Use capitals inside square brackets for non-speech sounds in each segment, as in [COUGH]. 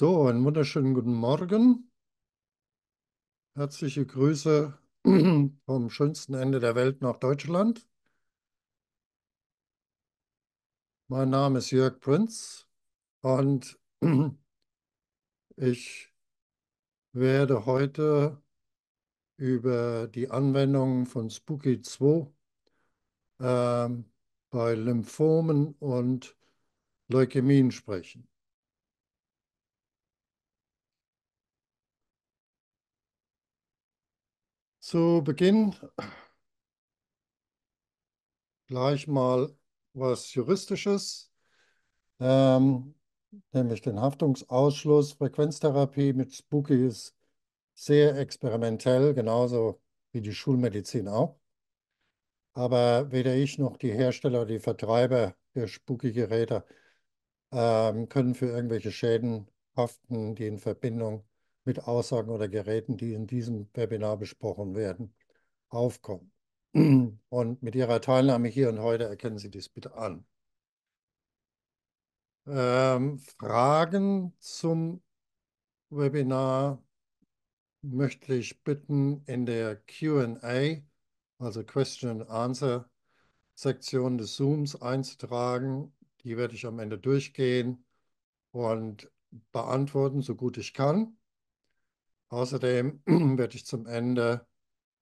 So, einen wunderschönen guten Morgen. Herzliche Grüße [CLEARS THROAT] vom schönsten Ende der Welt nach Deutschland. Mein Name ist Jörg Prinz und [CLEARS THROAT] ich werde heute über die Anwendung von Spooky 2 äh, bei Lymphomen und Leukämien sprechen. Zu Beginn gleich mal was Juristisches, ähm, nämlich den Haftungsausschluss. Frequenztherapie mit Spooky ist sehr experimentell, genauso wie die Schulmedizin auch. Aber weder ich noch die Hersteller, die Vertreiber der Spooky-Geräte ähm, können für irgendwelche Schäden haften, die in Verbindung mit Aussagen oder Geräten, die in diesem Webinar besprochen werden, aufkommen. Und mit Ihrer Teilnahme hier und heute erkennen Sie dies bitte an. Ähm, Fragen zum Webinar möchte ich bitten, in der QA, also Question and Answer Sektion des Zooms einzutragen. Die werde ich am Ende durchgehen und beantworten, so gut ich kann. Außerdem [CLEARS THROAT] werde ich zum Ende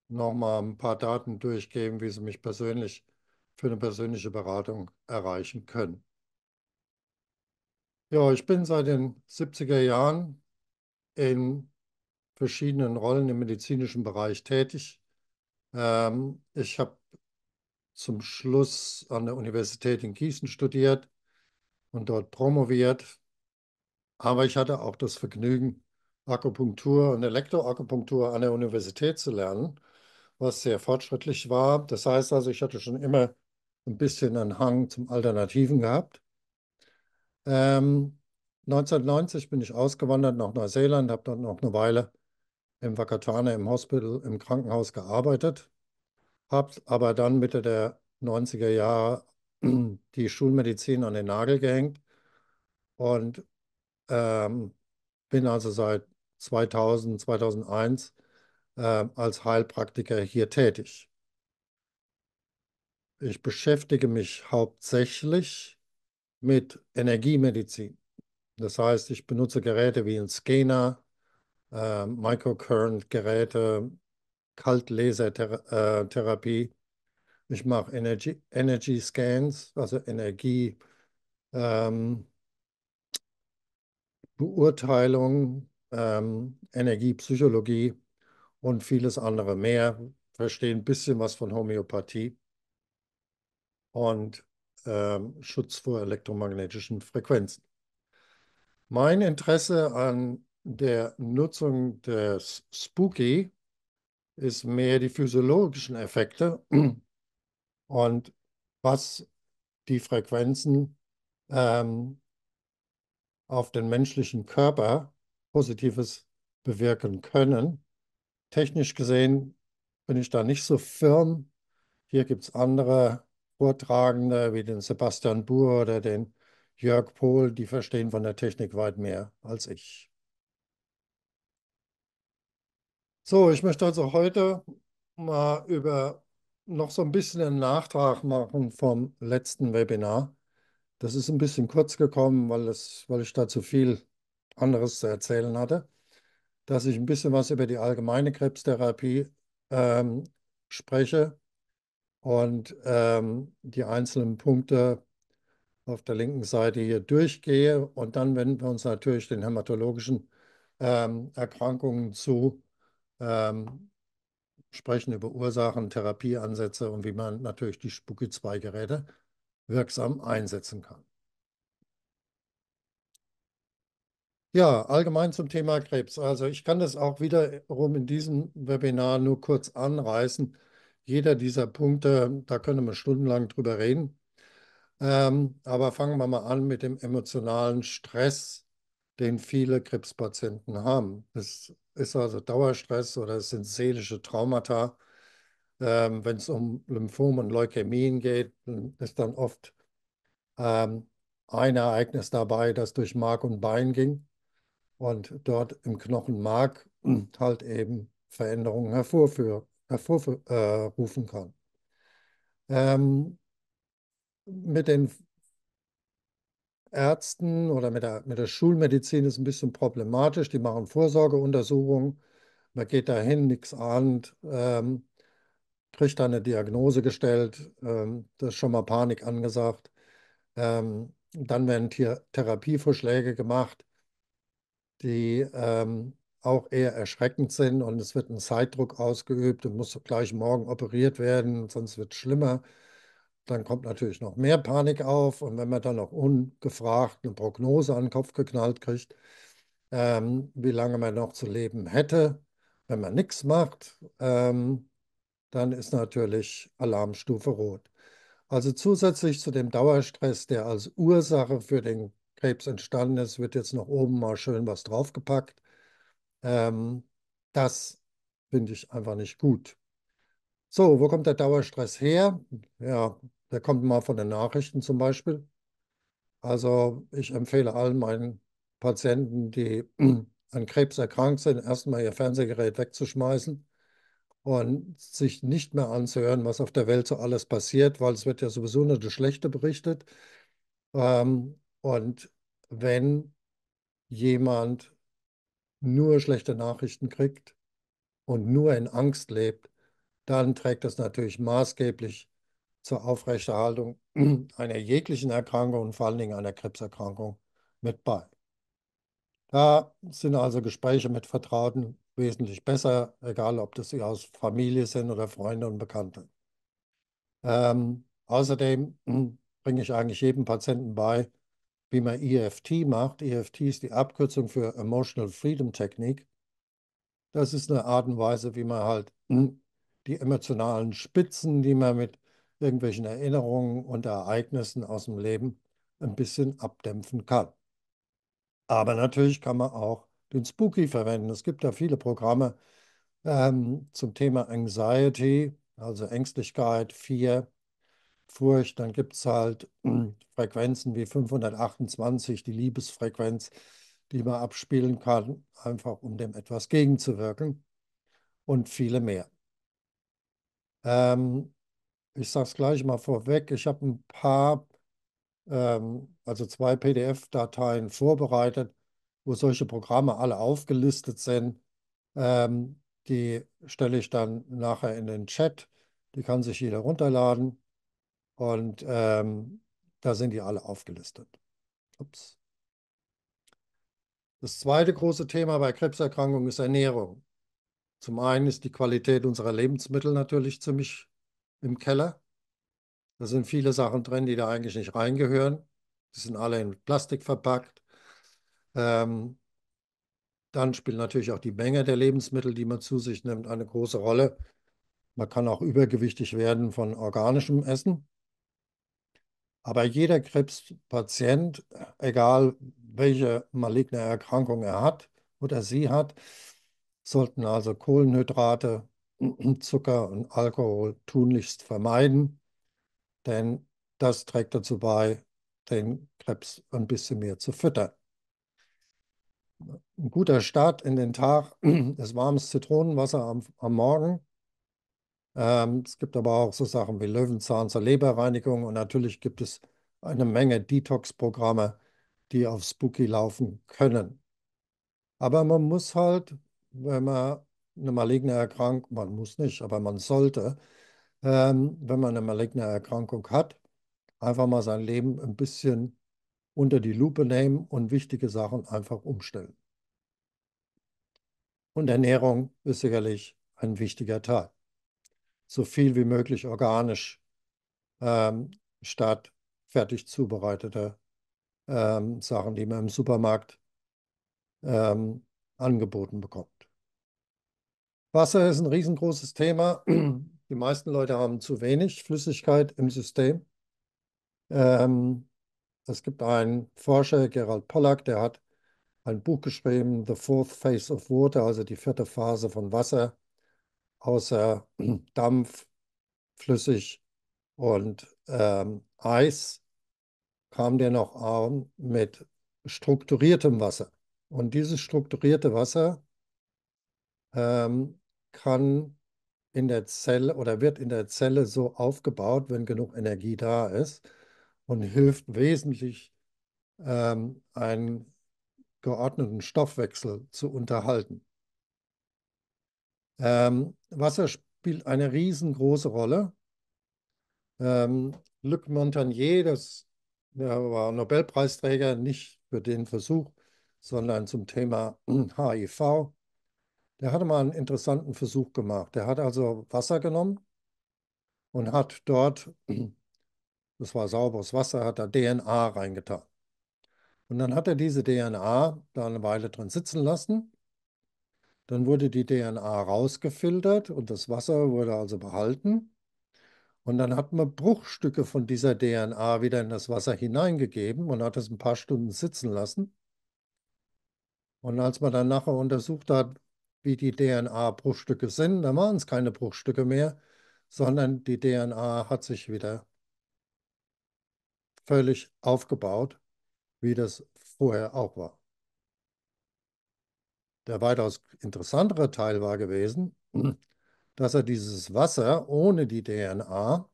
nochmal ein paar Daten durchgeben, wie Sie mich persönlich für eine persönliche Beratung erreichen können. Ja, ich bin seit den 70er Jahren in verschiedenen Rollen im medizinischen Bereich tätig. Ähm, ich habe zum Schluss an der Universität in Gießen studiert und dort promoviert. Aber ich hatte auch das Vergnügen, Akupunktur und Elektroakupunktur an der Universität zu lernen, was sehr fortschrittlich war. Das heißt also, ich hatte schon immer ein bisschen einen Hang zum Alternativen gehabt. Ähm, 1990 bin ich ausgewandert nach Neuseeland, habe dann noch eine Weile im Wakatane im Hospital, im Krankenhaus gearbeitet, habe aber dann Mitte der 90er Jahre [CLEARS THROAT] die Schulmedizin an den Nagel gehängt und ähm, bin also seit 2000, 2001 äh, als Heilpraktiker hier tätig. Ich beschäftige mich hauptsächlich mit Energiemedizin. Das heißt, ich benutze Geräte wie ein Scanner, ähm, äh, Microcurrent-Geräte, Kaltlasertherapie. Ich mache Energy, Energy Scans, also Energie. Ähm, Beurteilung ähm, Energiepsychologie und vieles andere mehr, verstehen ein bisschen was von Homöopathie und ähm, Schutz vor elektromagnetischen Frequenzen. Mein Interesse an der Nutzung des Spooky ist mehr die physiologischen Effekte [CLEARS THROAT] und was die Frequenzen ähm, auf den menschlichen Körper Positives bewirken können. Technisch gesehen bin ich da nicht so firm. Hier gibt es andere Vortragende wie den Sebastian Buhr oder den Jörg Pohl, die verstehen von der Technik weit mehr als ich. So, ich möchte also heute mal über noch so ein bisschen einen Nachtrag machen vom letzten Webinar. Das ist ein bisschen kurz gekommen, weil, es, weil ich da zu viel anderes zu erzählen hatte, dass ich ein bisschen was über die allgemeine Krebstherapie ähm, spreche und ähm, die einzelnen Punkte auf der linken Seite hier durchgehe. Und dann wenden wir uns natürlich den hämatologischen ähm, Erkrankungen zu, ähm, sprechen über Ursachen, Therapieansätze und wie man natürlich die Spuki-2-Geräte wirksam einsetzen kann. Ja, allgemein zum Thema Krebs. Also ich kann das auch wiederum in diesem Webinar nur kurz anreißen. Jeder dieser Punkte, da können wir stundenlang drüber reden. Ähm, aber fangen wir mal an mit dem emotionalen Stress, den viele Krebspatienten haben. Es ist also Dauerstress oder es sind seelische Traumata. Ähm, Wenn es um Lymphom und Leukämien geht, ist dann oft ähm, ein Ereignis dabei, das durch Mark und Bein ging und dort im Knochenmark hm. Hm, halt eben Veränderungen hervorrufen äh, kann. Ähm, mit den Ärzten oder mit der, mit der Schulmedizin ist ein bisschen problematisch. Die machen Vorsorgeuntersuchungen. Man geht dahin, nichts ahnt, ähm, kriegt dann eine Diagnose gestellt. Ähm, das ist schon mal Panik angesagt. Ähm, dann werden Therapievorschläge gemacht die ähm, auch eher erschreckend sind und es wird ein Zeitdruck ausgeübt und muss gleich morgen operiert werden, sonst wird es schlimmer. Dann kommt natürlich noch mehr Panik auf und wenn man dann noch ungefragt eine Prognose an den Kopf geknallt kriegt, ähm, wie lange man noch zu leben hätte, wenn man nichts macht, ähm, dann ist natürlich Alarmstufe rot. Also zusätzlich zu dem Dauerstress, der als Ursache für den Krebs entstanden ist, wird jetzt noch oben mal schön was draufgepackt. Ähm, das finde ich einfach nicht gut. So, wo kommt der Dauerstress her? Ja, der kommt mal von den Nachrichten zum Beispiel. Also ich empfehle allen meinen Patienten, die [CLEARS THROAT] an Krebs erkrankt sind, erstmal ihr Fernsehgerät wegzuschmeißen und sich nicht mehr anzuhören, was auf der Welt so alles passiert, weil es wird ja sowieso nur das Schlechte berichtet. Ähm, und wenn jemand nur schlechte Nachrichten kriegt und nur in Angst lebt, dann trägt das natürlich maßgeblich zur Aufrechterhaltung [CLEARS THROAT] einer jeglichen Erkrankung und vor allen Dingen einer Krebserkrankung mit bei. Da sind also Gespräche mit Vertrauten wesentlich besser, egal ob das sie aus Familie sind oder Freunde und Bekannte. Ähm, außerdem [CLEARS THROAT] bringe ich eigentlich jedem Patienten bei, wie man EFT macht. EFT ist die Abkürzung für Emotional Freedom Technik. Das ist eine Art und Weise, wie man halt hm, die emotionalen Spitzen, die man mit irgendwelchen Erinnerungen und Ereignissen aus dem Leben ein bisschen abdämpfen kann. Aber natürlich kann man auch den Spooky verwenden. Es gibt da viele Programme ähm, zum Thema Anxiety, also Ängstlichkeit, Fear, Furcht, dann gibt es halt hm, Frequenzen wie 528, die Liebesfrequenz, die man abspielen kann, einfach um dem etwas gegenzuwirken und viele mehr. Ähm, ich sage es gleich mal vorweg, ich habe ein paar, ähm, also zwei PDF-Dateien vorbereitet, wo solche Programme alle aufgelistet sind. Ähm, die stelle ich dann nachher in den Chat. Die kann sich jeder runterladen. Und ähm, da sind die alle aufgelistet. Ups. Das zweite große Thema bei Krebserkrankungen ist Ernährung. Zum einen ist die Qualität unserer Lebensmittel natürlich ziemlich im Keller. Da sind viele Sachen drin, die da eigentlich nicht reingehören. Die sind alle in Plastik verpackt. Ähm, dann spielt natürlich auch die Menge der Lebensmittel, die man zu sich nimmt, eine große Rolle. Man kann auch übergewichtig werden von organischem Essen. Aber jeder Krebspatient, egal welche maligne Erkrankung er hat oder sie hat, sollten also Kohlenhydrate, Zucker und Alkohol tunlichst vermeiden, denn das trägt dazu bei, den Krebs ein bisschen mehr zu füttern. Ein guter Start in den Tag ist [CLEARS THROAT] warmes Zitronenwasser am, am Morgen ähm, es gibt aber auch so Sachen wie Löwenzahn zur Leberreinigung und natürlich gibt es eine Menge Detox-Programme, die auf Spooky laufen können. Aber man muss halt, wenn man eine maligne Erkrankung, man muss nicht, aber man sollte, ähm, wenn man eine maligne Erkrankung hat, einfach mal sein Leben ein bisschen unter die Lupe nehmen und wichtige Sachen einfach umstellen. Und Ernährung ist sicherlich ein wichtiger Teil so viel wie möglich organisch ähm, statt fertig zubereitete ähm, Sachen, die man im Supermarkt ähm, angeboten bekommt. Wasser ist ein riesengroßes Thema. Die meisten Leute haben zu wenig Flüssigkeit im System. Ähm, es gibt einen Forscher, Gerald Pollack, der hat ein Buch geschrieben, The Fourth Phase of Water, also die vierte Phase von Wasser außer [CLEARS THROAT] Dampf, Flüssig und ähm, Eis kam der noch an mit strukturiertem Wasser. Und dieses strukturierte Wasser ähm, kann in der Zelle oder wird in der Zelle so aufgebaut, wenn genug Energie da ist und hilft wesentlich, ähm, einen geordneten Stoffwechsel zu unterhalten. Ähm, Wasser spielt eine riesengroße Rolle. Ähm, Luc Montagnier, das ja, war Nobelpreisträger, nicht für den Versuch, sondern zum Thema HIV. [CLEARS THROAT] Der hatte mal einen interessanten Versuch gemacht. Der hat also Wasser genommen und hat dort, [CLEARS THROAT] das war sauberes Wasser, hat da DNA reingetan. Und dann hat er diese DNA da eine Weile drin sitzen lassen dann wurde die DNA rausgefiltert und das Wasser wurde also behalten. Und dann hat man Bruchstücke von dieser DNA wieder in das Wasser hineingegeben und hat es ein paar Stunden sitzen lassen. Und als man dann nachher untersucht hat, wie die DNA-Bruchstücke sind, dann waren es keine Bruchstücke mehr, sondern die DNA hat sich wieder völlig aufgebaut, wie das vorher auch war. Der weitaus interessantere Teil war gewesen, dass er dieses Wasser ohne die DNA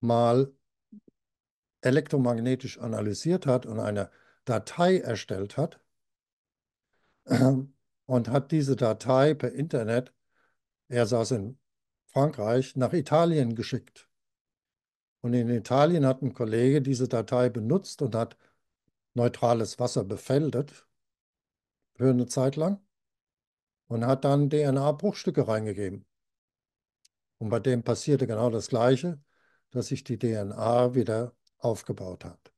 mal elektromagnetisch analysiert hat und eine Datei erstellt hat [CLEARS THROAT] und hat diese Datei per Internet, er saß in Frankreich, nach Italien geschickt. Und in Italien hat ein Kollege diese Datei benutzt und hat neutrales Wasser befeldet für eine Zeit lang und hat dann DNA-Bruchstücke reingegeben. Und bei dem passierte genau das Gleiche, dass sich die DNA wieder aufgebaut hat.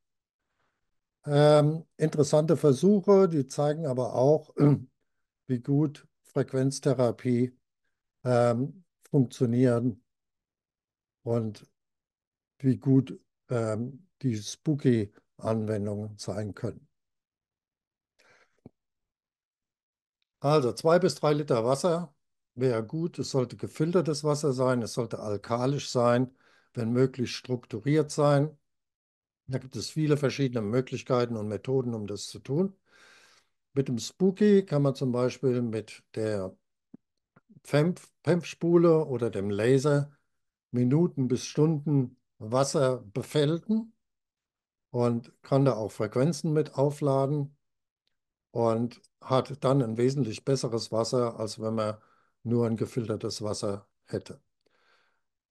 Ähm, interessante Versuche, die zeigen aber auch, [CLEARS THROAT] wie gut Frequenztherapie ähm, funktionieren und wie gut ähm, die spooky Anwendungen sein können. Also zwei bis drei Liter Wasser wäre gut. Es sollte gefiltertes Wasser sein, es sollte alkalisch sein, wenn möglich strukturiert sein. Da gibt es viele verschiedene Möglichkeiten und Methoden, um das zu tun. Mit dem Spooky kann man zum Beispiel mit der PEMF-Spule oder dem Laser Minuten bis Stunden Wasser befelden und kann da auch Frequenzen mit aufladen und hat dann ein wesentlich besseres Wasser, als wenn man nur ein gefiltertes Wasser hätte.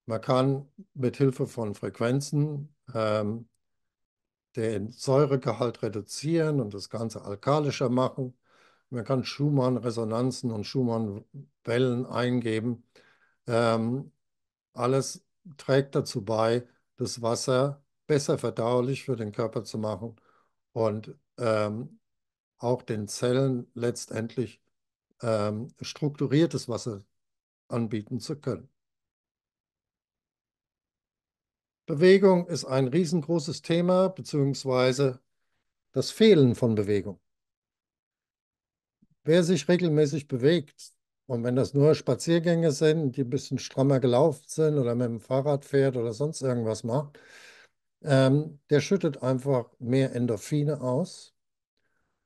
Man kann mit Hilfe von Frequenzen ähm, den Säuregehalt reduzieren und das Ganze alkalischer machen. Man kann Schumann-Resonanzen und Schumann-Wellen eingeben. Ähm, alles trägt dazu bei, das Wasser besser verdaulich für den Körper zu machen und ähm, auch den Zellen letztendlich ähm, strukturiertes Wasser anbieten zu können. Bewegung ist ein riesengroßes Thema, beziehungsweise das Fehlen von Bewegung. Wer sich regelmäßig bewegt, und wenn das nur Spaziergänge sind, die ein bisschen strammer gelaufen sind oder mit dem Fahrrad fährt oder sonst irgendwas macht, ähm, der schüttet einfach mehr Endorphine aus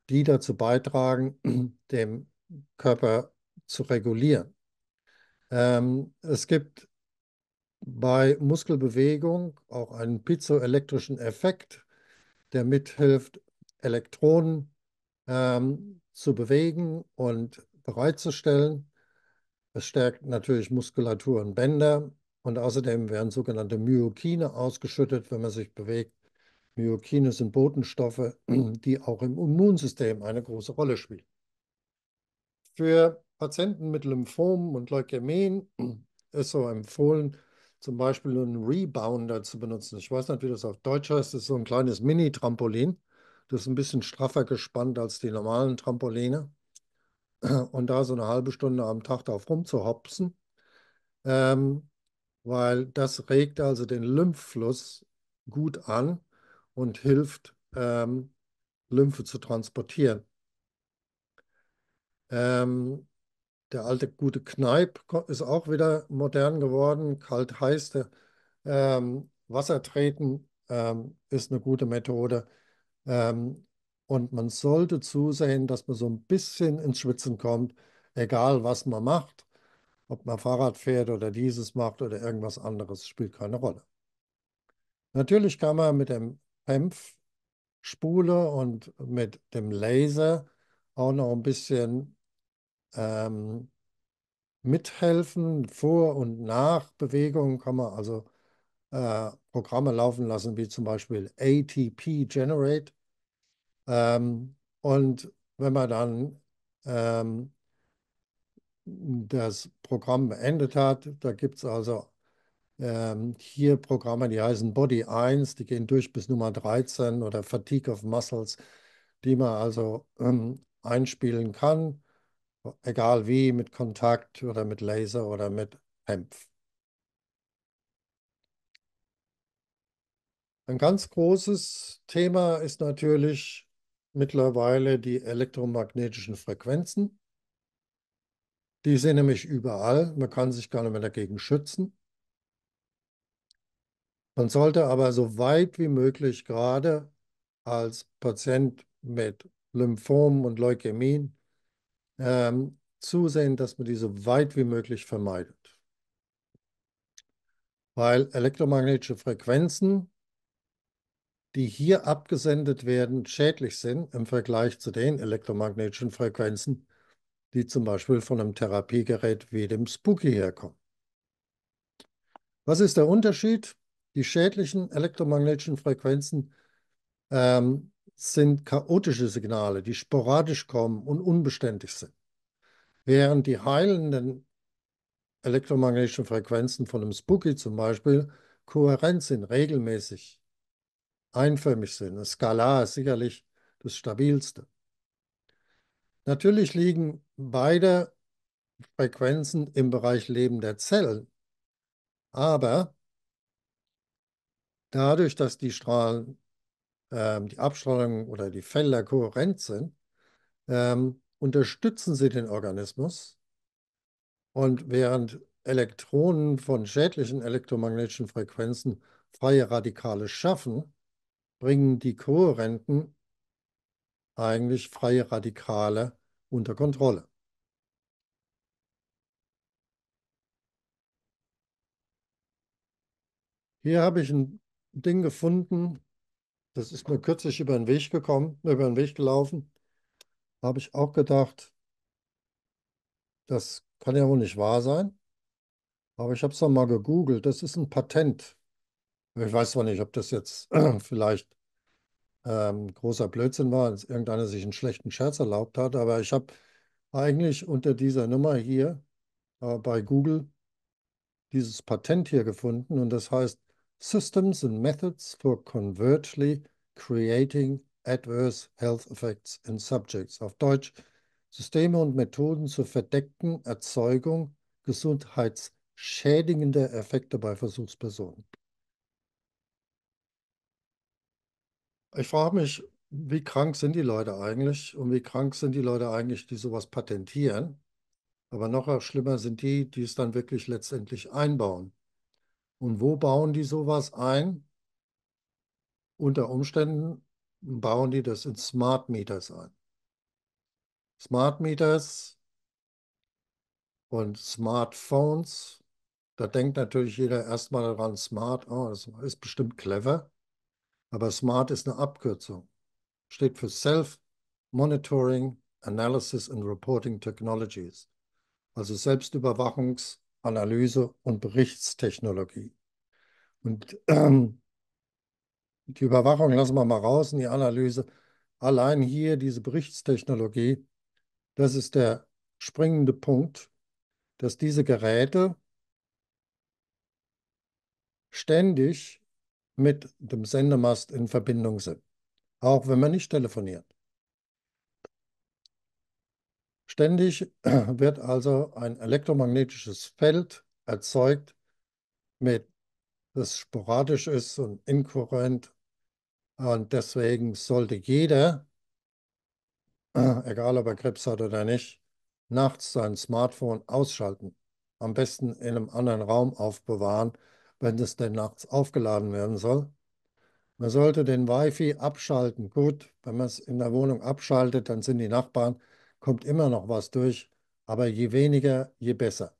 die dazu beitragen, [CLEARS THROAT] den Körper zu regulieren. Ähm, es gibt bei Muskelbewegung auch einen piezoelektrischen Effekt, der mithilft, Elektronen ähm, zu bewegen und bereitzustellen. Es stärkt natürlich Muskulatur und Bänder und außerdem werden sogenannte Myokine ausgeschüttet, wenn man sich bewegt. Myokine sind Botenstoffe, mhm. die auch im Immunsystem eine große Rolle spielen. Für Patienten mit Lymphomen und Leukämien mhm. ist so empfohlen, zum Beispiel einen Rebounder zu benutzen. Ich weiß nicht, wie das auf Deutsch heißt. Das ist so ein kleines Mini-Trampolin. Das ist ein bisschen straffer gespannt als die normalen Trampoline. Und da so eine halbe Stunde am Tag drauf rumzuhopsen, ähm, weil das regt also den Lymphfluss gut an und hilft, ähm, Lymphe zu transportieren. Ähm, der alte gute Kneipp ist auch wieder modern geworden. Kalt-heiß, ähm, Wassertreten ähm, ist eine gute Methode. Ähm, und man sollte zusehen, dass man so ein bisschen ins Schwitzen kommt, egal was man macht. Ob man Fahrrad fährt oder dieses macht oder irgendwas anderes, spielt keine Rolle. Natürlich kann man mit dem Hempfspule und mit dem Laser auch noch ein bisschen ähm, mithelfen. Vor- und nach Bewegungen kann man also äh, Programme laufen lassen, wie zum Beispiel ATP Generate. Ähm, und wenn man dann ähm, das Programm beendet hat, da gibt es also ähm, hier Programme, die heißen Body 1, die gehen durch bis Nummer 13 oder Fatigue of Muscles, die man also ähm, einspielen kann, egal wie, mit Kontakt oder mit Laser oder mit Hempf. Ein ganz großes Thema ist natürlich mittlerweile die elektromagnetischen Frequenzen. Die sind nämlich überall. Man kann sich gar nicht mehr dagegen schützen. Man sollte aber so weit wie möglich gerade als Patient mit Lymphomen und Leukämien ähm, zusehen, dass man die so weit wie möglich vermeidet. Weil elektromagnetische Frequenzen, die hier abgesendet werden, schädlich sind im Vergleich zu den elektromagnetischen Frequenzen, die zum Beispiel von einem Therapiegerät wie dem Spooky herkommen. Was ist der Unterschied? Die schädlichen elektromagnetischen Frequenzen ähm, sind chaotische Signale, die sporadisch kommen und unbeständig sind, während die heilenden elektromagnetischen Frequenzen von einem Spooky zum Beispiel kohärent sind, regelmäßig, einförmig sind. Ein Skalar ist sicherlich das stabilste. Natürlich liegen beide Frequenzen im Bereich Leben der Zellen, aber dadurch, dass die Strahlen, ähm, die Abstrahlung oder die Felder kohärent sind, ähm, unterstützen sie den Organismus. Und während Elektronen von schädlichen elektromagnetischen Frequenzen freie Radikale schaffen, bringen die kohärenten eigentlich freie Radikale unter Kontrolle. Hier habe ich ein Ding gefunden. Das ist mir kürzlich über den Weg gekommen, über den Weg gelaufen. Habe ich auch gedacht, das kann ja wohl nicht wahr sein. Aber ich habe es dann mal gegoogelt. Das ist ein Patent. Ich weiß zwar nicht, ob das jetzt [CLEARS THROAT] vielleicht ähm, großer Blödsinn war, dass irgendeiner sich einen schlechten Scherz erlaubt hat, aber ich habe eigentlich unter dieser Nummer hier äh, bei Google dieses Patent hier gefunden und das heißt Systems and Methods for Convertly Creating Adverse Health Effects in Subjects. Auf Deutsch Systeme und Methoden zur verdeckten Erzeugung gesundheitsschädigender Effekte bei Versuchspersonen. Ich frage mich, wie krank sind die Leute eigentlich und wie krank sind die Leute eigentlich, die sowas patentieren. Aber noch schlimmer sind die, die es dann wirklich letztendlich einbauen. Und wo bauen die sowas ein? Unter Umständen bauen die das in Smart Meters ein. Smart Meters und Smartphones. Da denkt natürlich jeder erstmal daran, Smart, oh, das ist bestimmt clever. Aber Smart ist eine Abkürzung. Steht für Self-Monitoring Analysis and Reporting Technologies. Also Selbstüberwachungs- Analyse und Berichtstechnologie. Und ähm, die Überwachung lassen wir mal raus in die Analyse. Allein hier diese Berichtstechnologie, das ist der springende Punkt, dass diese Geräte ständig mit dem Sendemast in Verbindung sind, auch wenn man nicht telefoniert. Ständig [CLEARS THROAT] wird also ein elektromagnetisches Feld erzeugt, mit, das sporadisch ist und inkohärent. Und deswegen sollte jeder, [CLEARS THROAT] egal ob er Krebs hat oder nicht, nachts sein Smartphone ausschalten. Am besten in einem anderen Raum aufbewahren, wenn es denn nachts aufgeladen werden soll. Man sollte den Wi-Fi abschalten. Gut, wenn man es in der Wohnung abschaltet, dann sind die Nachbarn kommt immer noch was durch, aber je weniger, je besser.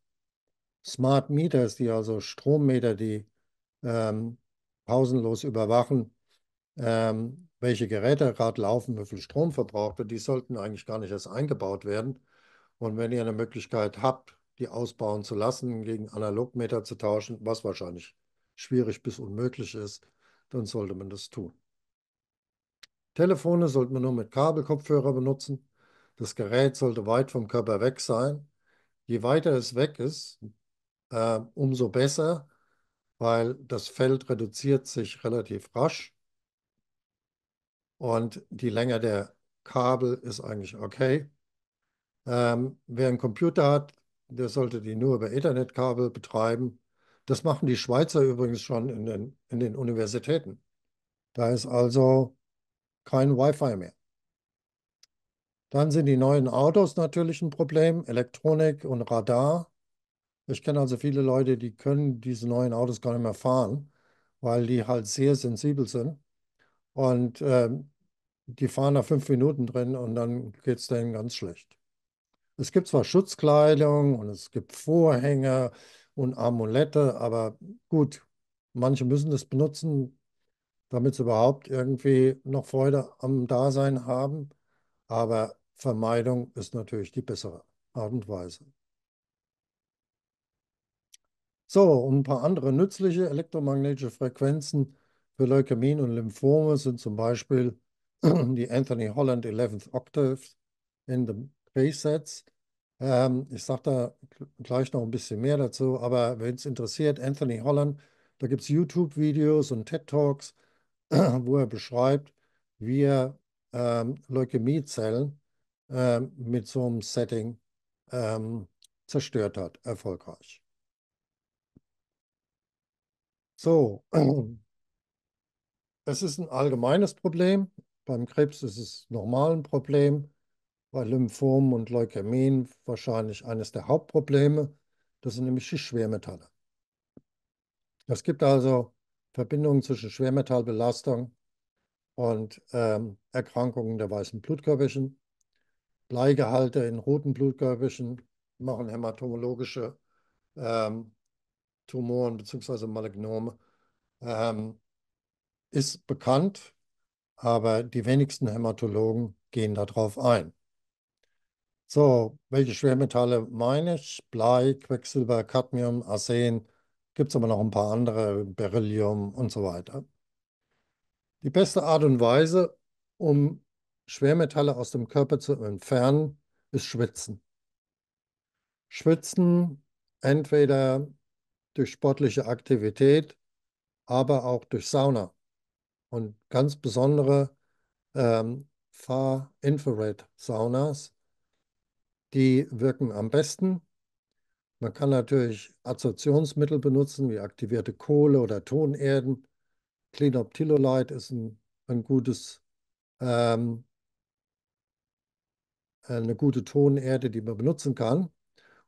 Smart Meters, die also Strommeter, die ähm, pausenlos überwachen, ähm, welche Geräte gerade laufen, wie viel Strom verbraucht und die sollten eigentlich gar nicht erst eingebaut werden. Und wenn ihr eine Möglichkeit habt, die ausbauen zu lassen, gegen Analogmeter zu tauschen, was wahrscheinlich schwierig bis unmöglich ist, dann sollte man das tun. Telefone sollte man nur mit Kabelkopfhörer benutzen. Das Gerät sollte weit vom Körper weg sein. Je weiter es weg ist, äh, umso besser, weil das Feld reduziert sich relativ rasch. Und die Länge der Kabel ist eigentlich okay. Ähm, wer einen Computer hat, der sollte die nur über Ethernet-Kabel betreiben. Das machen die Schweizer übrigens schon in den, in den Universitäten. Da ist also kein Wi-Fi mehr. Dann sind die neuen Autos natürlich ein Problem, Elektronik und Radar. Ich kenne also viele Leute, die können diese neuen Autos gar nicht mehr fahren, weil die halt sehr sensibel sind. Und ähm, die fahren da fünf Minuten drin und dann geht es denen ganz schlecht. Es gibt zwar Schutzkleidung und es gibt Vorhänge und Amulette, aber gut, manche müssen das benutzen, damit sie überhaupt irgendwie noch Freude am Dasein haben. Aber Vermeidung ist natürlich die bessere Art und Weise. So, und ein paar andere nützliche elektromagnetische Frequenzen für Leukämien und Lymphome sind zum Beispiel [CLEARS THROAT] die Anthony Holland 11th Octave in the bass Ähm, ich sage da gleich noch ein bisschen mehr dazu, aber wenn es interessiert, Anthony Holland, da gibt es YouTube-Videos und TED-Talks, [CLEARS THROAT] wo er beschreibt, wie er ähm, Leukämiezellen ähm, mit so einem Setting ähm, zerstört hat, erfolgreich. So, [CLEARS THROAT] es ist ein allgemeines Problem. Beim Krebs ist es normal ein Problem. Bei Lymphomen und Leukämien wahrscheinlich eines der Hauptprobleme. Das sind nämlich die Schwermetalle. Es gibt also Verbindungen zwischen Schwermetallbelastung und ähm, Erkrankungen der weißen Blutkörperchen. Bleigehalte in roten Blutkörperchen machen hämatomologische ähm, Tumoren bzw. Malignome. Ähm, ist bekannt, aber die wenigsten Hämatologen gehen darauf ein. So, welche Schwermetalle meine ich? Blei, Quecksilber, Cadmium, Arsen, gibt es aber noch ein paar andere, Beryllium und so weiter. Die beste Art und Weise, um Schwermetalle aus dem Körper zu entfernen, ist Schwitzen. Schwitzen entweder durch sportliche Aktivität, aber auch durch Sauna und ganz besondere ähm, Far-Infrared-Saunas, die wirken am besten. Man kann natürlich Adsorptionsmittel benutzen, wie aktivierte Kohle oder Tonerden. Cleanup Tillolite ist ein, ein gutes ähm, äh, eine gute Tonerde, die man benutzen kann.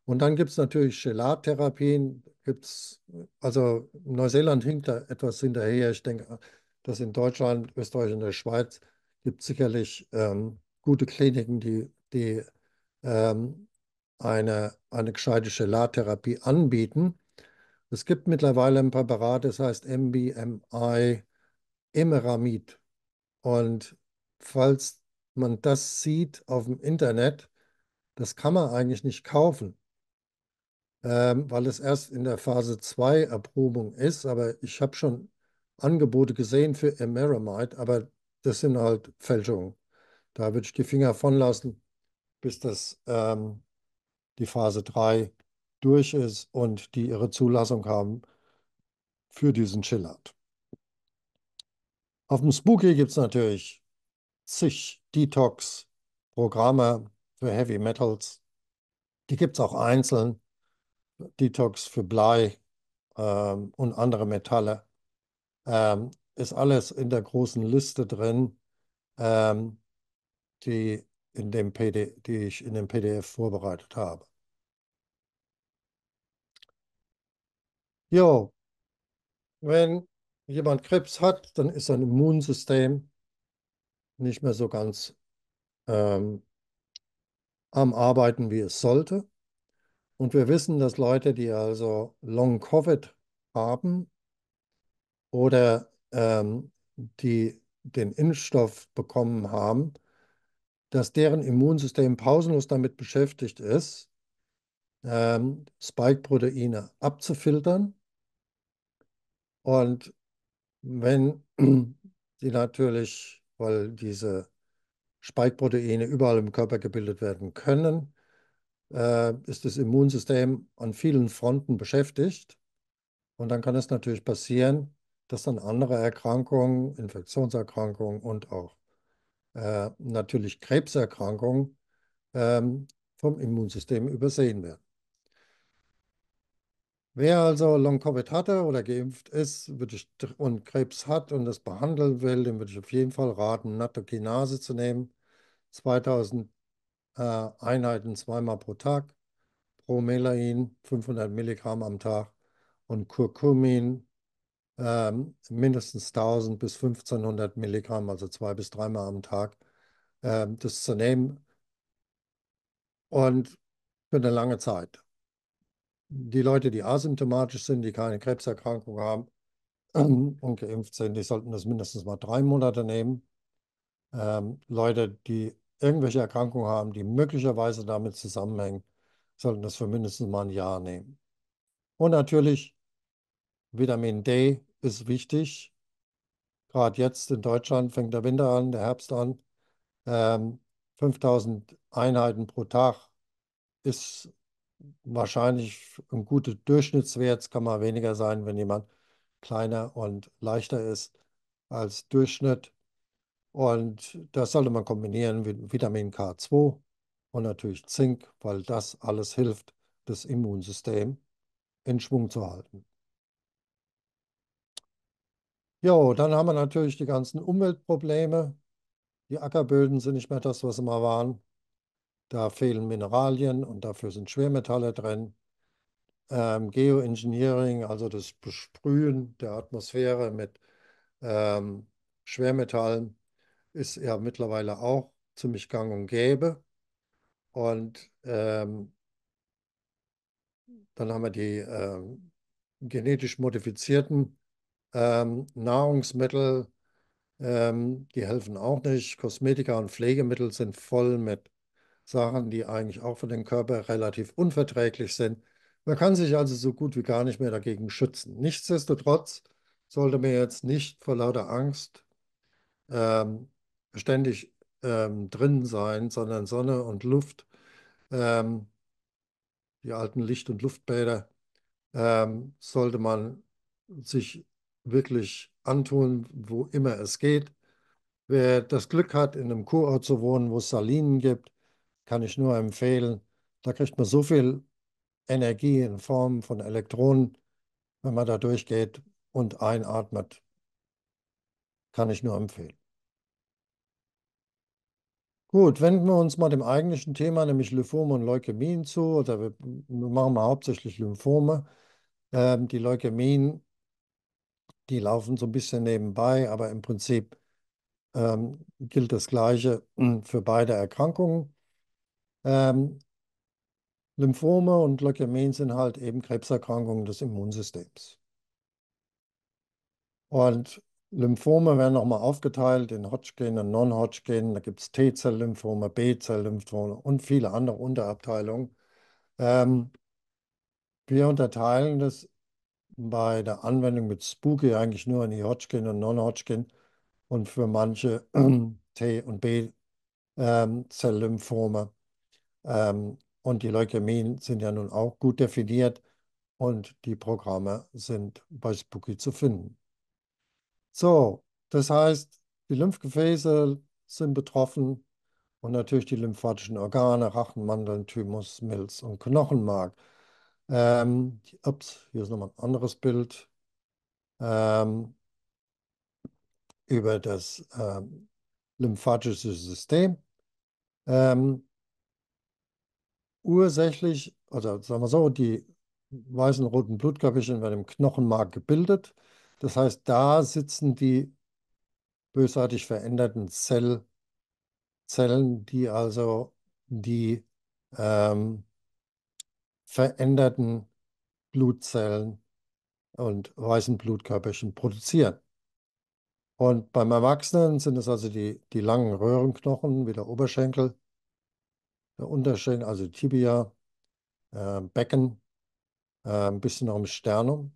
Und dann gibt es natürlich Gelattherapien, gibt's, also Neuseeland hinkt da etwas hinterher. Ich denke, dass in Deutschland, Österreich und der Schweiz gibt es sicherlich ähm, gute Kliniken, die, die ähm, eine, eine gescheite Gelattherapie anbieten. Es gibt mittlerweile ein Präparat, das heißt MBMI Emeramid. Und falls man das sieht auf dem Internet, das kann man eigentlich nicht kaufen, ähm, weil es erst in der Phase 2 Erprobung ist. Aber ich habe schon Angebote gesehen für Emeramide, aber das sind halt Fälschungen. Da würde ich die Finger von lassen, bis das ähm, die Phase 3 durch ist und die ihre Zulassung haben für diesen Chillard. Auf dem Spooky gibt es natürlich zig Detox-Programme für Heavy Metals. Die gibt es auch einzeln. Detox für Blei ähm, und andere Metalle. Ähm, ist alles in der großen Liste drin, ähm, die, in dem PD, die ich in dem PDF vorbereitet habe. Jo, wenn jemand Krebs hat, dann ist sein Immunsystem nicht mehr so ganz ähm, am Arbeiten, wie es sollte. Und wir wissen, dass Leute, die also Long-Covid haben oder ähm, die den Impfstoff bekommen haben, dass deren Immunsystem pausenlos damit beschäftigt ist, ähm, Spike-Proteine abzufiltern. Und wenn sie [CLEARS THROAT] natürlich weil diese Spike-Proteine überall im Körper gebildet werden können, äh, ist das Immunsystem an vielen Fronten beschäftigt. Und dann kann es natürlich passieren, dass dann andere Erkrankungen, Infektionserkrankungen und auch äh, natürlich Krebserkrankungen ähm, vom Immunsystem übersehen werden. Wer also Long-Covid hatte oder geimpft ist ich, und Krebs hat und das behandeln will, dem würde ich auf jeden Fall raten, Natokinase zu nehmen. 2000 äh, Einheiten zweimal pro Tag, Promelain 500 Milligramm am Tag und Curcumin äh, mindestens 1000 bis 1500 Milligramm, also zwei bis dreimal am Tag, äh, das zu nehmen und für eine lange Zeit die Leute, die asymptomatisch sind, die keine Krebserkrankung haben ähm, [CLEARS THROAT] und geimpft sind, die sollten das mindestens mal drei Monate nehmen. Ähm, Leute, die irgendwelche Erkrankungen haben, die möglicherweise damit zusammenhängen, sollten das für mindestens mal ein Jahr nehmen. Und natürlich, Vitamin D ist wichtig. Gerade jetzt in Deutschland fängt der Winter an, der Herbst an. Ähm, 5000 Einheiten pro Tag ist wahrscheinlich ein guter Durchschnittswert kann mal weniger sein, wenn jemand kleiner und leichter ist als Durchschnitt. Und das sollte man kombinieren mit Vitamin K2 und natürlich Zink, weil das alles hilft, das Immunsystem in Schwung zu halten. Jo, dann haben wir natürlich die ganzen Umweltprobleme. Die Ackerböden sind nicht mehr das, was sie mal waren. Da fehlen Mineralien und dafür sind Schwermetalle drin. Ähm, Geoengineering, also das Besprühen der Atmosphäre mit ähm, Schwermetallen, ist ja mittlerweile auch ziemlich gang und gäbe. Und ähm, dann haben wir die ähm, genetisch modifizierten ähm, Nahrungsmittel, ähm, die helfen auch nicht. Kosmetika und Pflegemittel sind voll mit Sachen, die eigentlich auch für den Körper relativ unverträglich sind. Man kann sich also so gut wie gar nicht mehr dagegen schützen. Nichtsdestotrotz sollte man jetzt nicht vor lauter Angst ähm, ständig ähm, drin sein, sondern Sonne und Luft, ähm, die alten Licht- und Luftbäder, ähm, sollte man sich wirklich antun, wo immer es geht. Wer das Glück hat, in einem Kurort zu wohnen, wo es Salinen gibt, kann ich nur empfehlen. Da kriegt man so viel Energie in Form von Elektronen, wenn man da durchgeht und einatmet. Kann ich nur empfehlen. Gut, wenden wir uns mal dem eigentlichen Thema, nämlich Lymphome und Leukämien zu, oder wir machen mal hauptsächlich Lymphome. Ähm, die Leukämien, die laufen so ein bisschen nebenbei, aber im Prinzip ähm, gilt das Gleiche für beide Erkrankungen. Ähm, Lymphome und Leukämien sind halt eben Krebserkrankungen des Immunsystems. Und Lymphome werden nochmal aufgeteilt in Hodgkin und Non-Hodgkin. Da gibt es T-Zell-Lymphome, B-Zell-Lymphome und viele andere Unterabteilungen. Ähm, wir unterteilen das bei der Anwendung mit Spooky eigentlich nur in die Hodgkin und Non-Hodgkin und für manche [CLEARS THROAT] T- und B-Zell-Lymphome ähm, ähm, und die Leukämien sind ja nun auch gut definiert und die Programme sind bei Spooky zu finden. So, das heißt, die Lymphgefäße sind betroffen und natürlich die lymphatischen Organe, Rachen, Mandeln, Thymus, Milz und Knochenmark. Ähm, ups, hier ist nochmal ein anderes Bild ähm, über das ähm, lymphatische System. Ähm, ursächlich, oder sagen wir so, die weißen roten Blutkörperchen werden im Knochenmark gebildet. Das heißt, da sitzen die bösartig veränderten Zell, Zellen, die also die ähm, veränderten Blutzellen und weißen Blutkörperchen produzieren. Und beim Erwachsenen sind es also die, die langen Röhrenknochen wie der Oberschenkel der äh, Unterschenkel, also Tibia, äh, Becken, äh, ein bisschen noch im Sternum.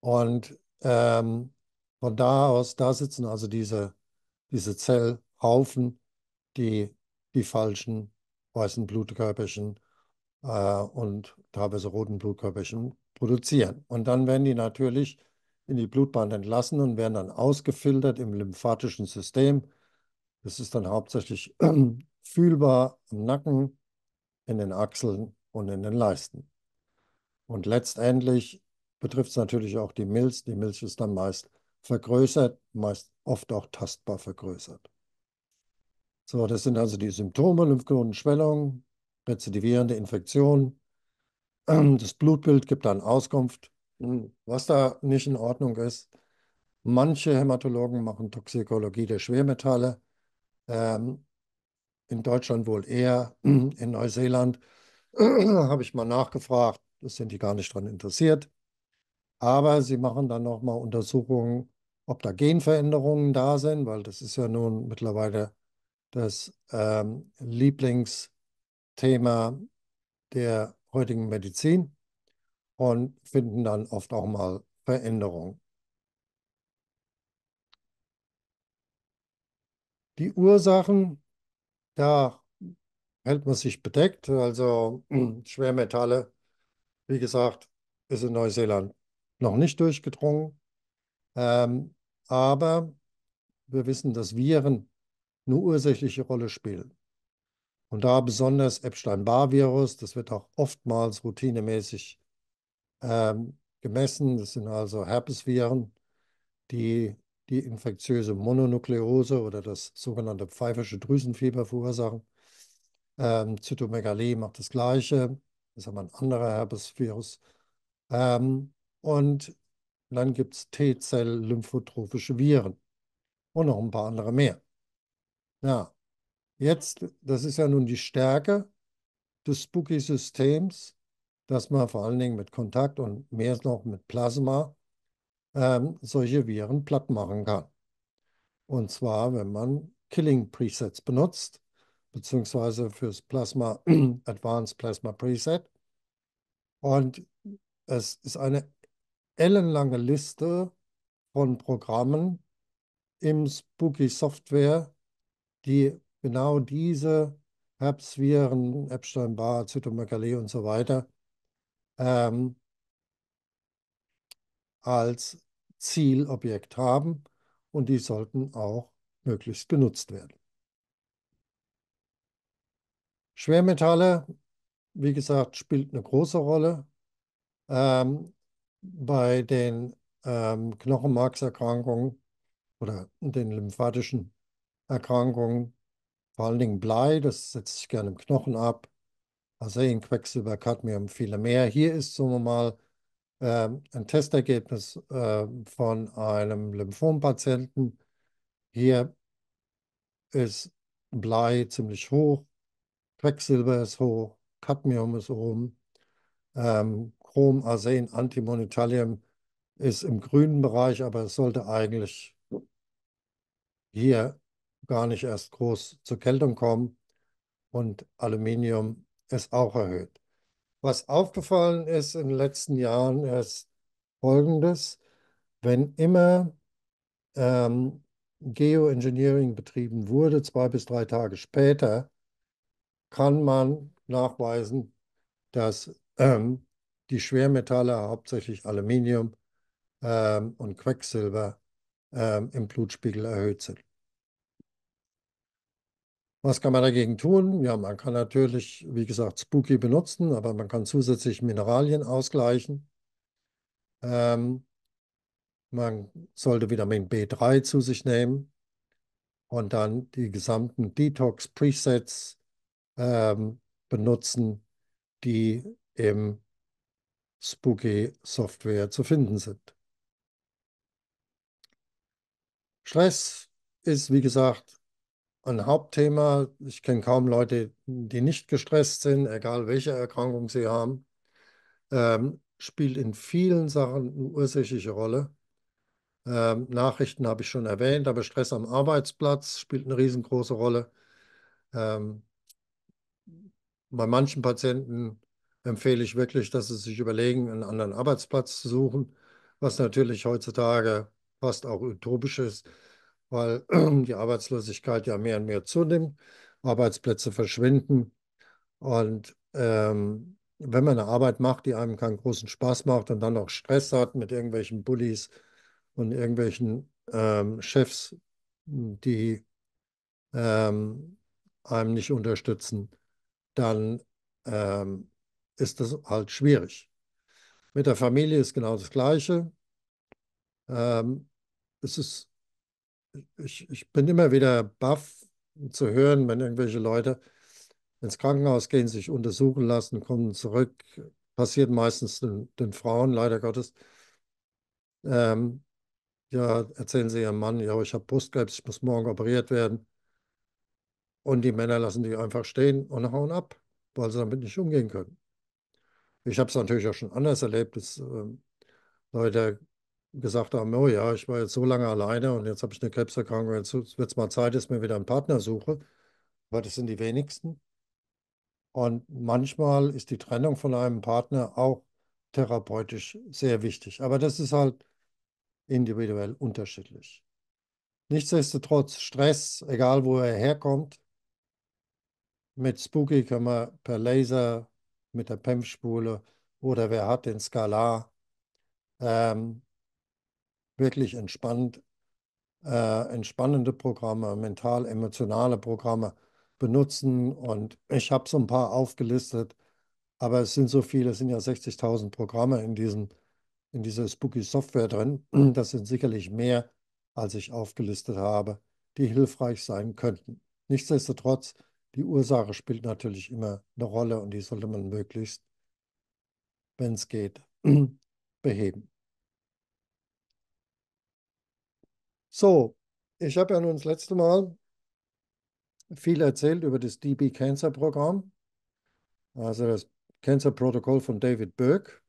Und ähm, von da aus, da sitzen also diese, diese Zellhaufen, die die falschen weißen Blutkörperchen äh, und teilweise roten Blutkörperchen produzieren. Und dann werden die natürlich in die Blutbahn entlassen und werden dann ausgefiltert im lymphatischen System. Das ist dann hauptsächlich fühlbar im Nacken, in den Achseln und in den Leisten. Und letztendlich betrifft es natürlich auch die Milz. Die Milz ist dann meist vergrößert, meist oft auch tastbar vergrößert. So, das sind also die Symptome, Lymphknotenschwellung, rezidivierende Infektion. [CLEARS THROAT] Das Blutbild gibt dann Auskunft, hm, was da nicht in Ordnung ist. Manche Hämatologen machen Toxikologie der Schwermetalle. Ähm, in Deutschland wohl eher, mhm. in Neuseeland [CLEARS THROAT] habe ich mal nachgefragt, das sind die gar nicht daran interessiert. Aber sie machen dann nochmal Untersuchungen, ob da Genveränderungen da sind, weil das ist ja nun mittlerweile das ähm, Lieblingsthema der heutigen Medizin und finden dann oft auch mal Veränderungen. Die Ursachen ja, hält man sich bedeckt. Also [CLEARS THROAT] Schwermetalle, wie gesagt, ist in Neuseeland noch nicht durchgedrungen. Ähm, aber wir wissen, dass Viren eine ursächliche Rolle spielen. Und da besonders Epstein-Barr-Virus, das wird auch oftmals routinemäßig ähm, gemessen. Das sind also Herpesviren, die die infektiöse Mononukleose oder das sogenannte pfeifische Drüsenfieber verursachen. Ähm, Zytomegalie macht das Gleiche, das ist aber ein anderer Herpesvirus. Ähm, und dann gibt es T-Zell-lymphotrophische Viren und noch ein paar andere mehr. Ja, jetzt, das ist ja nun die Stärke des Spooky-Systems, dass man vor allen Dingen mit Kontakt und mehr noch mit Plasma ähm, solche Viren platt machen kann. Und zwar, wenn man Killing Presets benutzt, beziehungsweise fürs Plasma [CLEARS THROAT] Advanced Plasma Preset. Und es ist eine ellenlange Liste von Programmen im Spooky Software, die genau diese Herbstviren, Epstein-Barr, Zytomegalie und so weiter ähm, als Zielobjekt haben und die sollten auch möglichst genutzt werden. Schwermetalle, wie gesagt, spielt eine große Rolle. Ähm, bei den ähm, Knochenmarkserkrankungen oder den lymphatischen Erkrankungen, vor allen Dingen Blei, das setzt sich gerne im Knochen ab. Arsen, also Quecksilber, Cadmium, viele mehr. Hier ist so mal ähm, ein Testergebnis ähm, von einem Lymphompatienten. Hier ist Blei ziemlich hoch, Quecksilber ist hoch, Cadmium ist oben, ähm, Chrom, Arsen, Antimonitalium ist im grünen Bereich, aber es sollte eigentlich hier gar nicht erst groß zur Kältung kommen und Aluminium ist auch erhöht. Was aufgefallen ist in den letzten Jahren ist Folgendes, wenn immer ähm, Geoengineering betrieben wurde, zwei bis drei Tage später, kann man nachweisen, dass ähm, die Schwermetalle, hauptsächlich Aluminium ähm, und Quecksilber, ähm, im Blutspiegel erhöht sind. Was kann man dagegen tun? Ja, man kann natürlich, wie gesagt, Spooky benutzen, aber man kann zusätzlich Mineralien ausgleichen. Ähm, man sollte Vitamin B3 zu sich nehmen und dann die gesamten Detox-Presets ähm, benutzen, die im Spooky-Software zu finden sind. Stress ist, wie gesagt, ein Hauptthema. Ich kenne kaum Leute, die nicht gestresst sind, egal welche Erkrankung sie haben. Ähm, spielt in vielen Sachen eine ursächliche Rolle. Ähm, Nachrichten habe ich schon erwähnt, aber Stress am Arbeitsplatz spielt eine riesengroße Rolle. Ähm, bei manchen Patienten empfehle ich wirklich, dass sie sich überlegen, einen anderen Arbeitsplatz zu suchen, was natürlich heutzutage fast auch utopisch ist weil [CLEARS THROAT] die Arbeitslosigkeit ja mehr und mehr zunimmt, Arbeitsplätze verschwinden. Und ähm, wenn man eine Arbeit macht, die einem keinen großen Spaß macht und dann noch Stress hat mit irgendwelchen Bullies und irgendwelchen ähm, Chefs, die ähm, einem nicht unterstützen, dann ähm, ist das halt schwierig. Mit der Familie ist genau das Gleiche. Ähm, es ist ich, ich bin immer wieder baff zu hören, wenn irgendwelche Leute ins Krankenhaus gehen, sich untersuchen lassen, kommen zurück, passiert meistens den, den Frauen, leider Gottes. Ähm, ja, erzählen sie ihrem Mann, ja, ich habe Brustkrebs, ich muss morgen operiert werden. Und die Männer lassen die einfach stehen und hauen ab, weil sie damit nicht umgehen können. Ich habe es natürlich auch schon anders erlebt, dass äh, Leute gesagt haben, oh ja, ich war jetzt so lange alleine und jetzt habe ich eine Krebserkrankung, jetzt wird es mal Zeit, dass ich mir wieder einen Partner suche. Aber das sind die wenigsten. Und manchmal ist die Trennung von einem Partner auch therapeutisch sehr wichtig. Aber das ist halt individuell unterschiedlich. Nichtsdestotrotz, Stress, egal wo er herkommt, mit Spooky kann man per Laser, mit der PEMF-Spule oder wer hat den Skalar ähm, wirklich entspannt, äh, entspannende Programme, mental-emotionale Programme benutzen. Und ich habe so ein paar aufgelistet, aber es sind so viele, es sind ja 60.000 Programme in, diesen, in dieser Spooky Software drin. [CLEARS THROAT] Das sind sicherlich mehr, als ich aufgelistet habe, die hilfreich sein könnten. Nichtsdestotrotz, die Ursache spielt natürlich immer eine Rolle und die sollte man möglichst, wenn es geht, [CLEARS THROAT] beheben. So, ich habe ja nun das letzte Mal viel erzählt über das DB Cancer Programm, also das Cancer Protokoll von David Burke.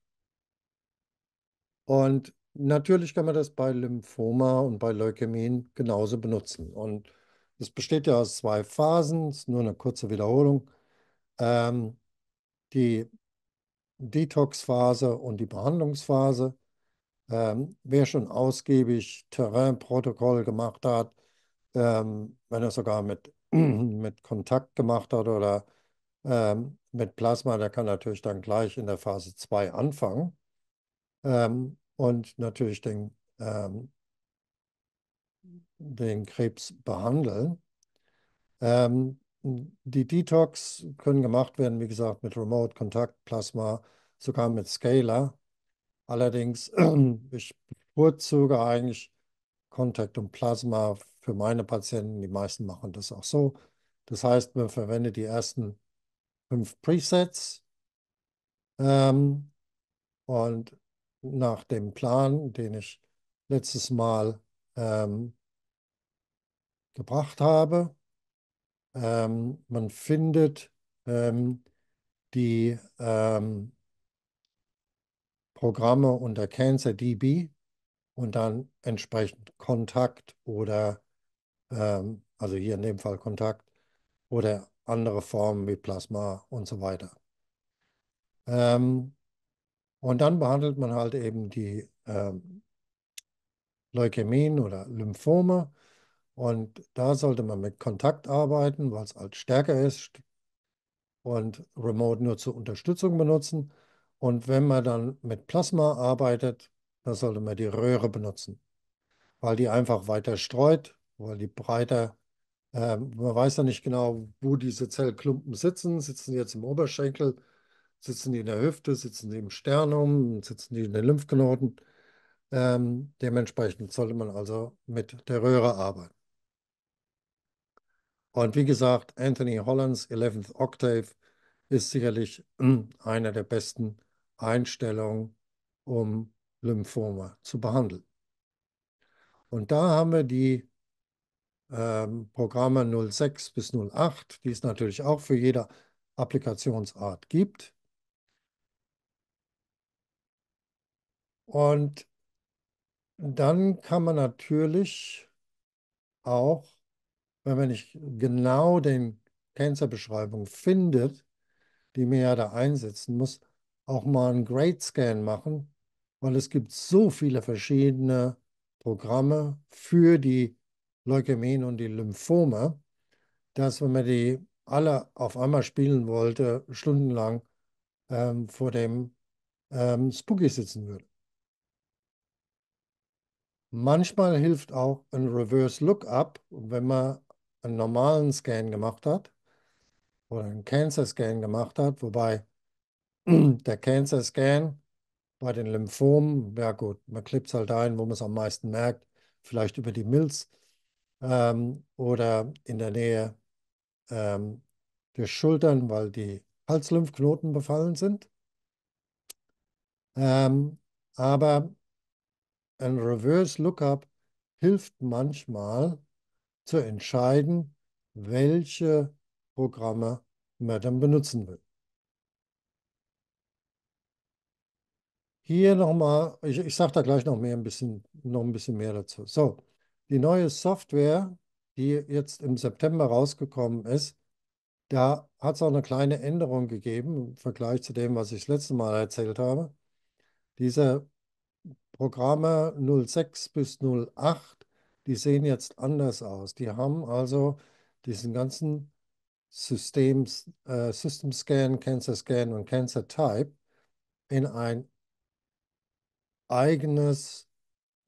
Und natürlich kann man das bei Lymphoma und bei Leukämien genauso benutzen. Und es besteht ja aus zwei Phasen, ist nur eine kurze Wiederholung. Ähm, die Detox-Phase und die Behandlungsphase. Ähm, wer schon ausgiebig Terrainprotokoll gemacht hat, ähm, wenn er sogar mit, [CLEARS THROAT] mit Kontakt gemacht hat oder ähm, mit Plasma, der kann natürlich dann gleich in der Phase 2 anfangen ähm, und natürlich den, ähm, den Krebs behandeln. Ähm, die Detox können gemacht werden, wie gesagt, mit Remote, Kontakt, Plasma, sogar mit Scalar. Allerdings, [CLEARS THROAT] ich bevorzuge eigentlich Kontakt und Plasma für meine Patienten. Die meisten machen das auch so. Das heißt, man verwendet die ersten fünf Presets ähm, und nach dem Plan, den ich letztes Mal ähm, gebracht habe, ähm, man findet ähm, die ähm, Programme unter CancerDB und dann entsprechend Kontakt oder, ähm, also hier in dem Fall Kontakt oder andere Formen wie Plasma und so weiter. Ähm, und dann behandelt man halt eben die ähm, Leukämien oder Lymphome. Und da sollte man mit Kontakt arbeiten, weil es halt stärker ist und Remote nur zur Unterstützung benutzen. Und wenn man dann mit Plasma arbeitet, dann sollte man die Röhre benutzen, weil die einfach weiter streut, weil die breiter ähm, man weiß ja nicht genau, wo diese Zellklumpen sitzen. Sitzen die jetzt im Oberschenkel, sitzen die in der Hüfte, sitzen die im Sternum, sitzen die in den Lymphknoten. Ähm, dementsprechend sollte man also mit der Röhre arbeiten. Und wie gesagt, Anthony Hollands 11th Octave ist sicherlich äh, einer der besten Einstellung, um Lymphome zu behandeln. Und da haben wir die ähm, Programme 06 bis 08, die es natürlich auch für jede Applikationsart gibt. Und dann kann man natürlich auch, wenn man nicht genau den Cancer-Beschreibung findet, die man ja da einsetzen muss, auch mal einen Great Scan machen, weil es gibt so viele verschiedene Programme für die Leukämien und die Lymphome, dass wenn man die alle auf einmal spielen wollte, stundenlang ähm, vor dem ähm, Spooky sitzen würde. Manchmal hilft auch ein Reverse Lookup, wenn man einen normalen Scan gemacht hat oder einen Cancer Scan gemacht hat, wobei [CLEARS THROAT] Der Cancer Scan bei den Lymphomen, ja gut, man klebt es halt ein, wo man es am meisten merkt, vielleicht über die Milz ähm, oder in der Nähe ähm, durch Schultern, weil die Halslymphknoten befallen sind. Ähm, aber ein Reverse Lookup hilft manchmal zu entscheiden, welche Programme man dann benutzen will. Hier nochmal, ich, ich sage da gleich noch mehr ein bisschen, noch ein bisschen mehr dazu. So, die neue Software, die jetzt im September rausgekommen ist, da hat es auch eine kleine Änderung gegeben im Vergleich zu dem, was ich das letzte Mal erzählt habe. Diese Programme 06 bis 08, die sehen jetzt anders aus. Die haben also diesen ganzen Systems, äh, System Scan, Cancer Scan und Cancer Type in ein eigenes